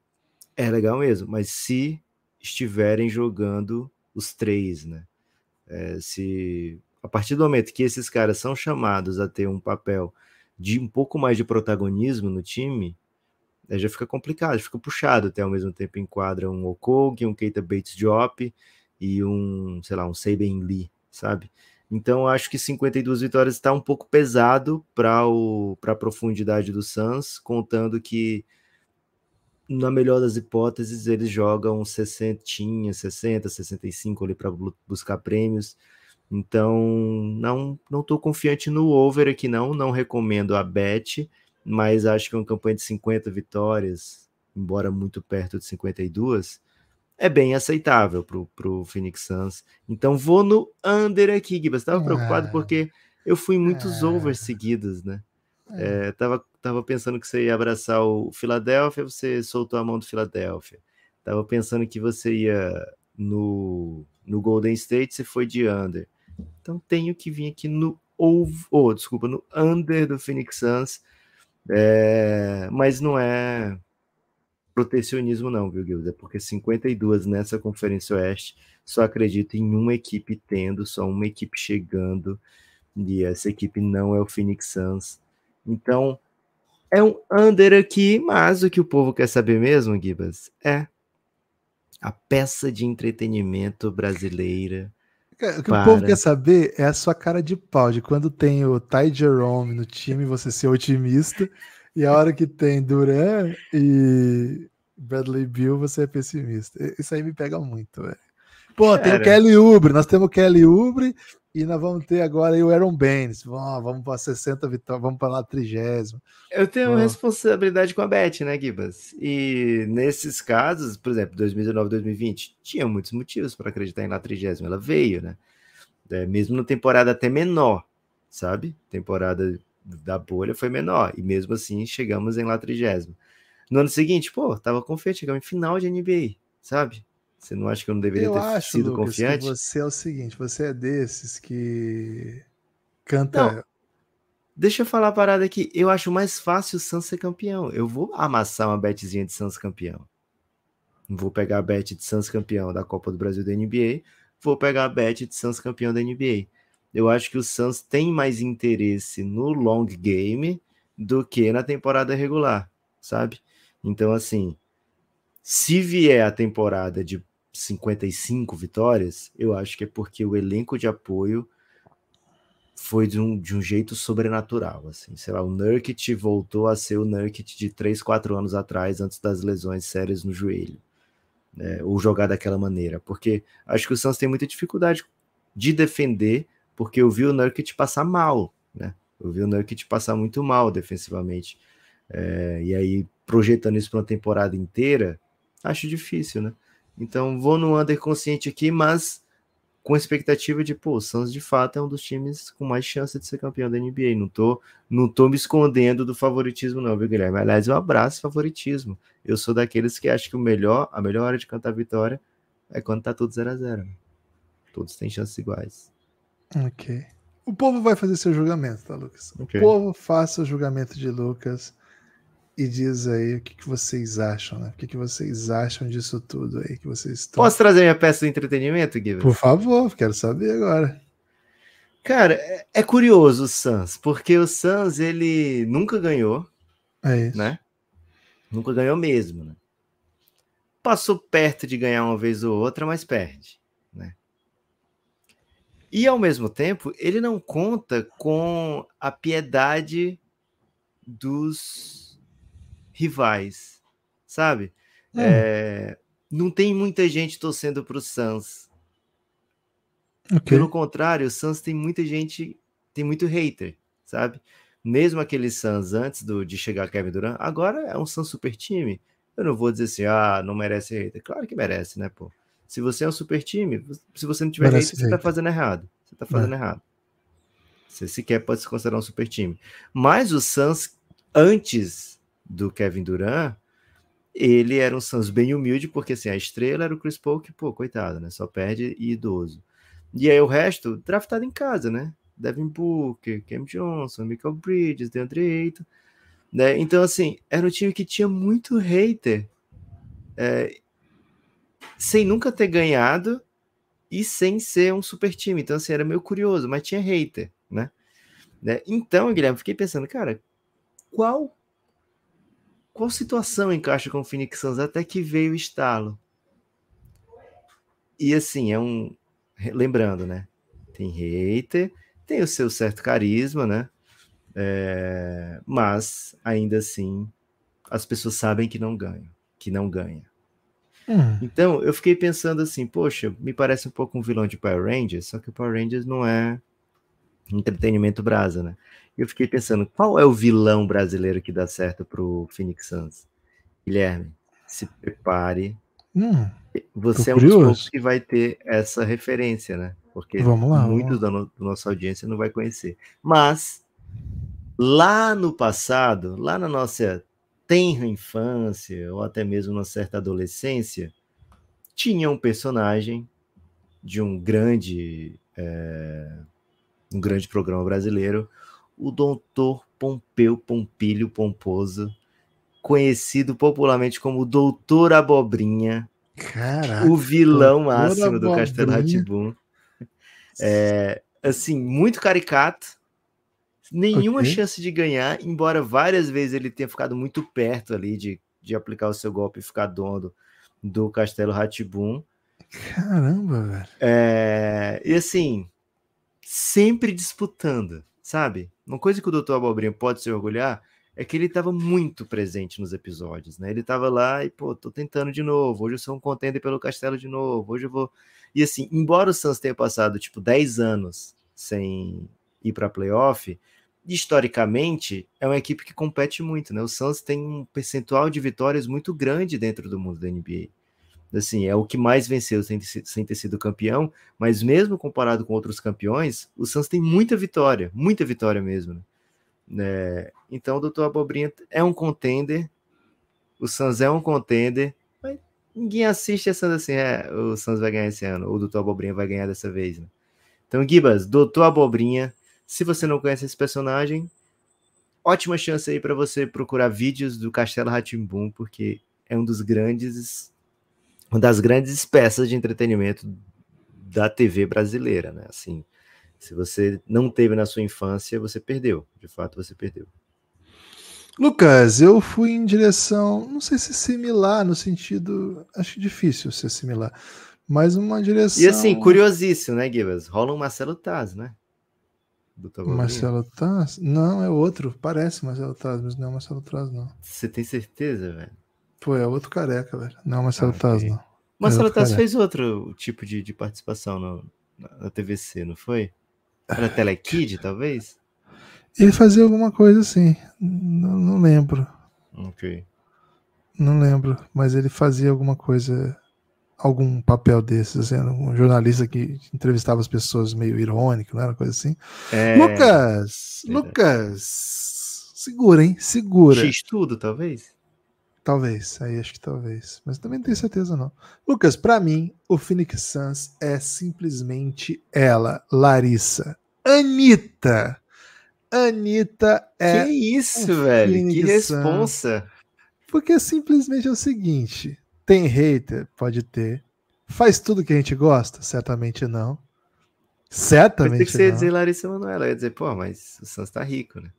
É legal mesmo, mas se estiverem jogando os três, né? É, se a partir do momento que esses caras são chamados a ter um papel de um pouco mais de protagonismo no time, é, já fica complicado, fica puxado até ao mesmo tempo enquadra um Okog, um Keita Bates Diop e um, sei lá, um Saben Lee, sabe? Então acho que 52 vitórias está um pouco pesado para a profundidade do Suns, contando que na melhor das hipóteses, eles jogam 60, 60, 65 ali para buscar prêmios. Então, não não estou confiante no over aqui não, não recomendo a bet, mas acho que uma campanha de 50 vitórias, embora muito perto de 52, é bem aceitável para o Phoenix Suns. Então, vou no under aqui, Gibas. Tava é. preocupado porque eu fui muitos é. overs seguidos, né? É, é tava Tava pensando que você ia abraçar o Filadélfia, você soltou a mão do Filadélfia. Tava pensando que você ia no, no Golden State, você foi de under. Então tenho que vir aqui no ou oh, desculpa, no under do Phoenix Suns. É, mas não é protecionismo não, viu, Guilda? Porque 52 nessa Conferência Oeste, só acredito em uma equipe tendo, só uma equipe chegando, e essa equipe não é o Phoenix Suns. Então, é um under aqui, mas o que o povo quer saber mesmo, Gibas, é a peça de entretenimento brasileira. O que para... o povo quer saber é a sua cara de pau, de quando tem o Ty Jerome no time, você ser otimista, e a hora que tem Duran e Bradley Bill, você é pessimista. Isso aí me pega muito, velho. Pô, tem o Kelly Ubre, nós temos o Kelly Ubre, e nós vamos ter agora o Aaron Baines. Vamos, vamos para 60 vitórias, vamos para lá 30. Eu tenho responsabilidade com a Beth, né, Gibas? E nesses casos, por exemplo, 2019, 2020, tinha muitos motivos para acreditar em lá 30. Ela veio, né? É, mesmo na temporada até menor, sabe? Temporada da bolha foi menor. E mesmo assim, chegamos em lá 30. No ano seguinte, pô, tava confiante, chegamos em final de NBA, sabe? Você não acha que eu não deveria eu ter acho, sido Lucas, confiante? você é o seguinte, você é desses que canta. Não. Deixa eu falar a parada aqui. Eu acho mais fácil o Santos ser campeão. Eu vou amassar uma betezinha de Santos campeão. Vou pegar a bet de Santos campeão da Copa do Brasil da NBA. Vou pegar a bet de Santos campeão da NBA. Eu acho que o Santos tem mais interesse no long game do que na temporada regular, sabe? Então, assim, se vier a temporada de 55 vitórias, eu acho que é porque o elenco de apoio foi de um, de um jeito sobrenatural, assim, sei lá, o Nurkic voltou a ser o Nurkic de 3, 4 anos atrás, antes das lesões sérias no joelho, né, ou jogar daquela maneira, porque acho que o Santos tem muita dificuldade de defender, porque eu vi o Nurkic passar mal, né, eu vi o Nurkic passar muito mal defensivamente, é, e aí projetando isso para uma temporada inteira, acho difícil, né, então vou no under consciente aqui, mas com expectativa de, pô, o Suns de fato é um dos times com mais chance de ser campeão da NBA. Não tô, não tô me escondendo do favoritismo, não, viu, Guilherme? Aliás, eu abraço favoritismo. Eu sou daqueles que acham que o melhor, a melhor hora de cantar vitória é quando tá tudo 0 a 0 né? Todos têm chances iguais. Ok. O povo vai fazer seu julgamento, tá, Lucas? Okay. O povo faça o julgamento de Lucas e diz aí o que, que vocês acham, né? O que, que vocês acham disso tudo aí que vocês estão. Posso trazer minha peça de entretenimento, Guilherme? Por favor, quero saber agora. Cara, é, é curioso o Sans porque o Sans ele nunca ganhou, é né? Nunca ganhou mesmo, né? Passou perto de ganhar uma vez ou outra, mas perde, né? E ao mesmo tempo, ele não conta com a piedade dos rivais, sabe? É. é, não tem muita gente torcendo para o Suns. Okay. Pelo contrário, o Suns tem muita gente, tem muito hater, sabe? Mesmo aqueles Suns antes do, de chegar Kevin Durant, agora é um Suns super time. Eu não vou dizer assim, ah, não merece hater. Claro que merece, né, pô? Se você é um super time, se você não tiver merece hater, você tá hater. tá fazendo errado. Você tá é. fazendo é. errado. Você sequer pode se considerar um super time. Mas o Suns, antes do Kevin Durant, ele era um Suns bem humilde, porque assim, a estrela era o Chris Paul, que, pô, coitado, né? Só perde e idoso. E aí o resto, draftado em casa, né? Devin Booker, Cam Johnson, Michael Bridges, DeAndre Ayton, né? Então, assim, era um time que tinha muito hater, é, sem nunca ter ganhado e sem ser um super time. Então, assim, era meio curioso, mas tinha hater, né? né? Então, Guilherme, fiquei pensando, cara, qual qual situação encaixa com o Phoenix Suns até que veio o estalo. E assim, é um. Lembrando, né? Tem hater, tem o seu certo carisma, né? É... Mas ainda assim, as pessoas sabem que não ganham, que não ganha. Hum. Então, eu fiquei pensando assim, poxa, me parece um pouco um vilão de Power Rangers, só que o Power Rangers não é entretenimento brasa, né? eu fiquei pensando, qual é o vilão brasileiro que dá certo pro Phoenix Suns? Guilherme, se prepare. Hum, Você é um curioso. dos poucos que vai ter essa referência, né? Porque lá, muitos da, no, nossa audiência não vai conhecer. Mas, lá no passado, lá na nossa tenra infância, ou até mesmo na certa adolescência, tinha um personagem de um grande, é, um grande programa brasileiro, o doutor Pompeu Pompilho Pomposo, conhecido popularmente como Doutor Abobrinha, Caraca, o vilão máximo do Castelo Ratibum. É, assim, muito caricato, nenhuma okay. chance de ganhar, embora várias vezes ele tenha ficado muito perto ali de, de aplicar o seu golpe e ficar dono do Castelo Ratibum. Caramba, velho. É, e assim, sempre disputando sabe? Uma coisa que o Dr. Abobrinha pode se orgulhar é que ele estava muito presente nos episódios, né? Ele estava lá e, pô, tô tentando de novo, hoje eu sou um contender pelo castelo de novo, hoje eu vou... E assim, embora o Suns tenha passado, tipo, 10 anos sem ir para playoff, historicamente, é uma equipe que compete muito, né? O Suns tem um percentual de vitórias muito grande dentro do mundo da NBA. Assim, é o que mais venceu sem, sem ter sido campeão, mas mesmo comparado com outros campeões, o Santos tem muita vitória, muita vitória mesmo. Né? É, então, o doutor Abobrinha é um contender, o Santos é um contender, mas ninguém assiste a essa assim, é, o Santos vai ganhar esse ano, ou o doutor Abobrinha vai ganhar dessa vez. Né? Então, Gibas, doutor Abobrinha, se você não conhece esse personagem, ótima chance aí para você procurar vídeos do Castelo Ratimbum, porque é um dos grandes uma das grandes peças de entretenimento da TV brasileira, né? Assim, se você não teve na sua infância, você perdeu. De fato, você perdeu. Lucas, eu fui em direção, não sei se similar no sentido, acho difícil ser similar, mas uma direção. E assim, curiosíssimo, né, Givas? Rola um Marcelo Taz, né? Marcelo Taz? Não, é outro. Parece Marcelo Taz, mas não é Marcelo Taz, não. Você tem certeza, velho? Pô, é outro careca, velho. Não, é Marcelo ah, Taz, não. Marcelo é Taz fez outro tipo de, de participação no, na TVC, não foi? Era ah, Telekid, talvez? Ele fazia alguma coisa assim. Não, não lembro. Ok. Não lembro, mas ele fazia alguma coisa, algum papel desses, sendo assim, um jornalista que entrevistava as pessoas meio irônico, não era coisa assim. É... Lucas! Lucas! Segura, hein? Segura. X-Tudo, talvez? Talvez, aí acho que talvez. Mas também não tenho certeza, não. Lucas, para mim, o Phoenix Suns é simplesmente ela, Larissa. Anitta! Anitta é. Que isso, velho? Phoenix que responsa! Porque simplesmente é o seguinte: tem hater? Pode ter. Faz tudo que a gente gosta? Certamente não. Certamente não. que você ia dizer Larissa Manoela, eu ia dizer, pô, mas o Suns tá rico, né?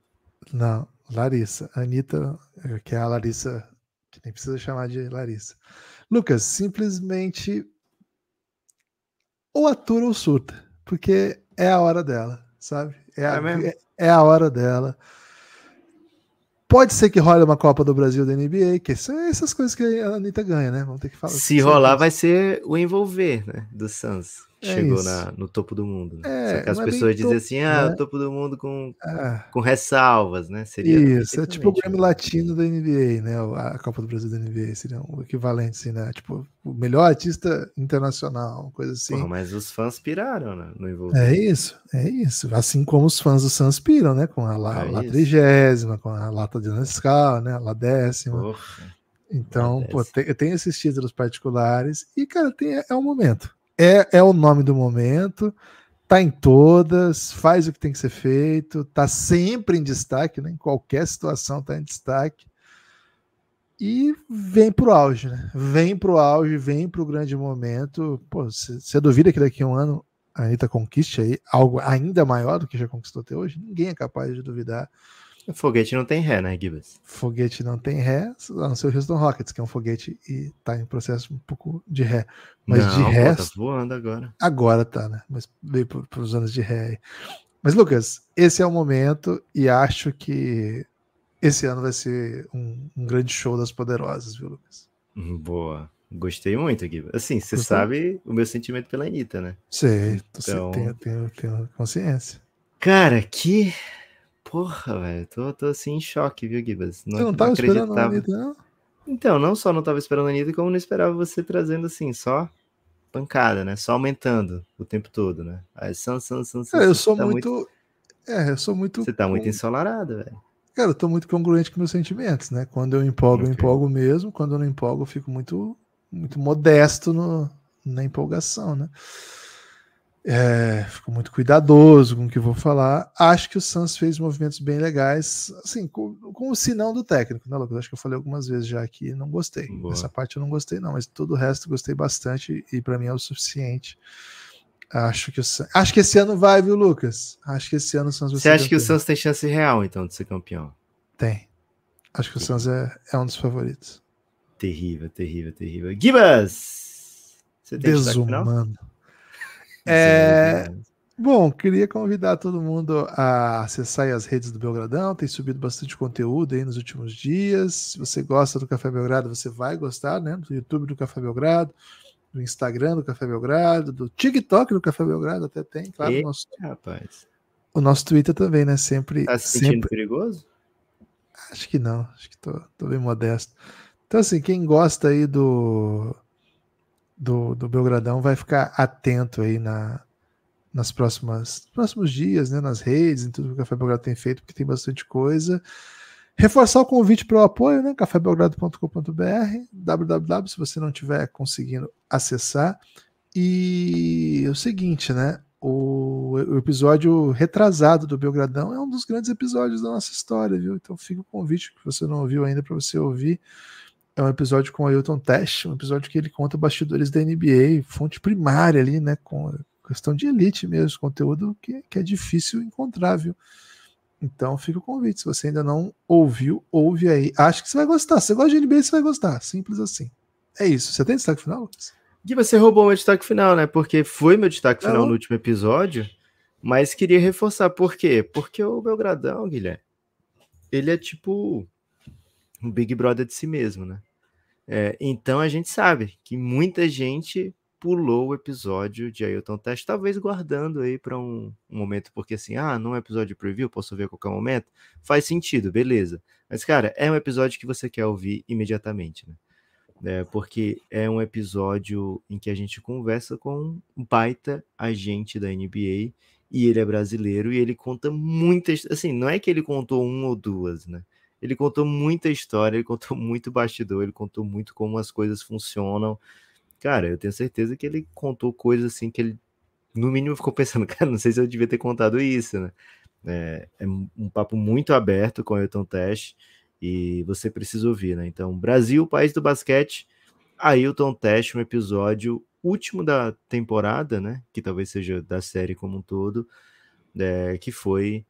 Não, Larissa. Anitta, que é a Larissa nem precisa chamar de Larissa. Lucas, simplesmente ou atura ou surta, porque é a hora dela, sabe? É a, é, é, é a hora dela. Pode ser que role uma Copa do Brasil da NBA, que são essas coisas que a Anitta ganha, né? Vamos ter que falar. Se rolar, vai ser o envolver, né? Do Suns é chegou na, no topo do mundo. Né? É, Só que as é pessoas dizem assim, ah, né? o topo do mundo com, ah. com ressalvas, né? Seria isso, é tipo o Grêmio Latino da NBA, né? A Copa do Brasil da NBA seria o equivalente, assim, né? Tipo, o melhor artista internacional, coisa assim. Porra, mas os fãs piraram, né? No envolvimento. É isso, é isso. Assim como os fãs do Suns piram, né? Com a la é trigésima, com a lata de Nescau, né? A lá décima. Porra. Então, pô, tem, esses títulos particulares e, cara, tem, é, é o momento é, é o nome do momento, tá em todas, faz o que tem que ser feito, tá sempre em destaque, né? em qualquer situação tá em destaque. E vem pro auge, né? Vem pro auge, vem pro grande momento. Pô, você duvida que daqui a um ano a Anitta conquiste aí algo ainda maior do que já conquistou até hoje? Ninguém é capaz de duvidar. Foguete não tem ré, né, Gibbs? Foguete não tem ré, a não ser o Houston Rockets, que é um foguete e tá em processo um pouco de ré. Mas não, de ré. Tá voando agora. Agora tá, né? Mas veio para os anos de ré. Mas, Lucas, esse é o momento e acho que esse ano vai ser um, um grande show das poderosas, viu, Lucas? Hum, boa. Gostei muito, Gui. Assim, você sabe o meu sentimento pela Anitta, né? Sei, então... tenho, tenho, tenho consciência. Cara, que Porra, velho, tô, tô assim em choque, viu, Gibas? Não, não tava acreditava. esperando a Anitta, não? Então, não só não tava esperando a Anitta, como não esperava você trazendo assim, só pancada, né? Só aumentando o tempo todo, né? Aí, são, são. é, eu sou tá muito... muito... É, eu sou muito. Você tá muito ensolarado, velho. Cara, eu tô muito congruente com meus sentimentos, né? Quando eu empolgo, okay. eu empolgo mesmo. Quando eu não empolgo, eu fico muito, muito modesto no, na empolgação, né? É, fico muito cuidadoso com o que vou falar. Acho que o Santos fez movimentos bem legais, assim, com, com o sinão do técnico, né, Lucas? Acho que eu falei algumas vezes já aqui, não gostei. Boa. Essa parte eu não gostei, não, mas todo o resto gostei bastante e para mim é o suficiente. Acho que, o acho que esse ano vai, viu, Lucas? Acho que esse ano o Santos. vai Você acha campeão. que o Santos tem chance real, então, de ser campeão? Tem. Acho que o Santos é, é um dos favoritos. Terrível, terrível, terrível. Gibas! Você tem Desumano. É, é... Bom, queria convidar todo mundo a acessar as redes do Belgradão. Tem subido bastante conteúdo aí nos últimos dias. Se você gosta do Café Belgrado, você vai gostar, né? Do YouTube do Café Belgrado, do Instagram do Café Belgrado, do TikTok do Café Belgrado até tem, claro. E, nosso... rapaz. O nosso Twitter também, né? Sempre. Tá se sentindo sempre... perigoso? Acho que não. Acho que tô, tô bem modesto. Então, assim, quem gosta aí do do, do Belgradão vai ficar atento aí na, nas próximas próximos dias, né, nas redes, em tudo que o Café Belgrado tem feito, porque tem bastante coisa. Reforçar o convite para o apoio, né? cafébelgrado.com.br, www, se você não estiver conseguindo acessar. E é o seguinte, né? O, o, episódio retrasado do Belgradão é um dos grandes episódios da nossa história, viu? Então fica o convite que você não ouviu ainda para você ouvir é um episódio com o Ailton Teste, um episódio que ele conta bastidores da NBA, fonte primária ali, né? Com questão de elite mesmo, conteúdo que, que é difícil encontrar, viu? Então fica o convite. Se você ainda não ouviu, ouve aí. Acho que você vai gostar. Se você gosta de NBA, você vai gostar. Simples assim. É isso. Você tem destaque final, Lucas? Gui, você roubou meu destaque final, né? Porque foi meu destaque não. final no último episódio. Mas queria reforçar. Por quê? Porque o Belgradão, Guilherme, ele é tipo um Big Brother de si mesmo, né? É, então a gente sabe que muita gente pulou o episódio de Ailton Teste, talvez guardando aí para um, um, momento, porque assim, ah, não é episódio de preview, posso ver a qualquer momento. Faz sentido, beleza. Mas, cara, é um episódio que você quer ouvir imediatamente, né? É, porque é um episódio em que a gente conversa com um baita agente da NBA e ele é brasileiro e ele conta muitas. Assim, não é que ele contou uma ou duas, né? Ele contou muita história, ele contou muito bastidor, ele contou muito como as coisas funcionam. Cara, eu tenho certeza que ele contou coisas assim que ele, no mínimo, ficou pensando, <laughs> cara, não sei se eu devia ter contado isso, né? É, é um papo muito aberto com o Ailton Teste e você precisa ouvir, né? Então, Brasil, país do basquete, Ailton Teste, um episódio último da temporada, né? Que talvez seja da série como um todo, é, que foi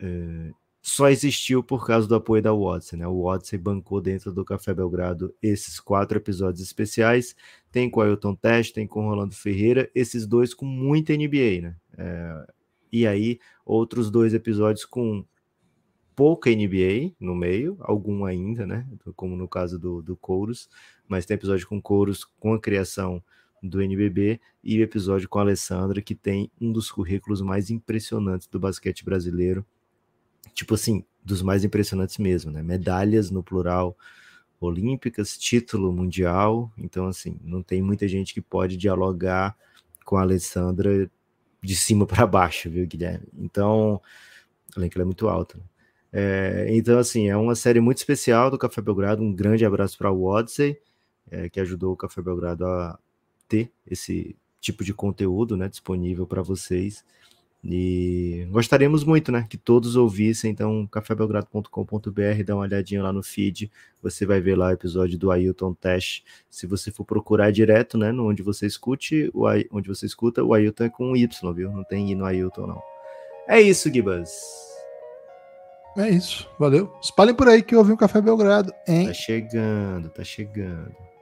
é, só existiu por causa do apoio da Watson, né? O Watson bancou dentro do Café Belgrado esses quatro episódios especiais, tem com Ailton Teste, tem com Rolando Ferreira, esses dois com muita NBA, né? É, e aí outros dois episódios com pouca NBA no meio, algum ainda, né? Como no caso do, do Couros, mas tem episódio com Couros com a criação do NBB e episódio com a Alessandra, que tem um dos currículos mais impressionantes do basquete brasileiro tipo assim, dos mais impressionantes mesmo, né? Medalhas no plural olímpicas, título mundial. Então, assim, não tem muita gente que pode dialogar com a Alessandra de cima <laughs> para baixo, viu, Guilherme? Então, além que ela é muito alta. Né? É, então, assim, é uma série muito especial do Café Belgrado. Um grande abraço para o Odyssey, é, que ajudou o Café Belgrado a ter esse tipo de conteúdo né, disponível para vocês. E gostaríamos muito, né, que todos ouvissem, então cafébelgrado.com.br, dá uma olhadinha lá no feed, você vai ver lá o episódio do Ailton Test. Se você for procurar direto, né, onde você escute, o onde você escuta, o Ailton é com Y, viu? Não tem I no Ailton não. É isso, Gibas. É isso, valeu. Espalhem por aí que eu ouvi um Café Belgrado, hein? Tá chegando, tá chegando.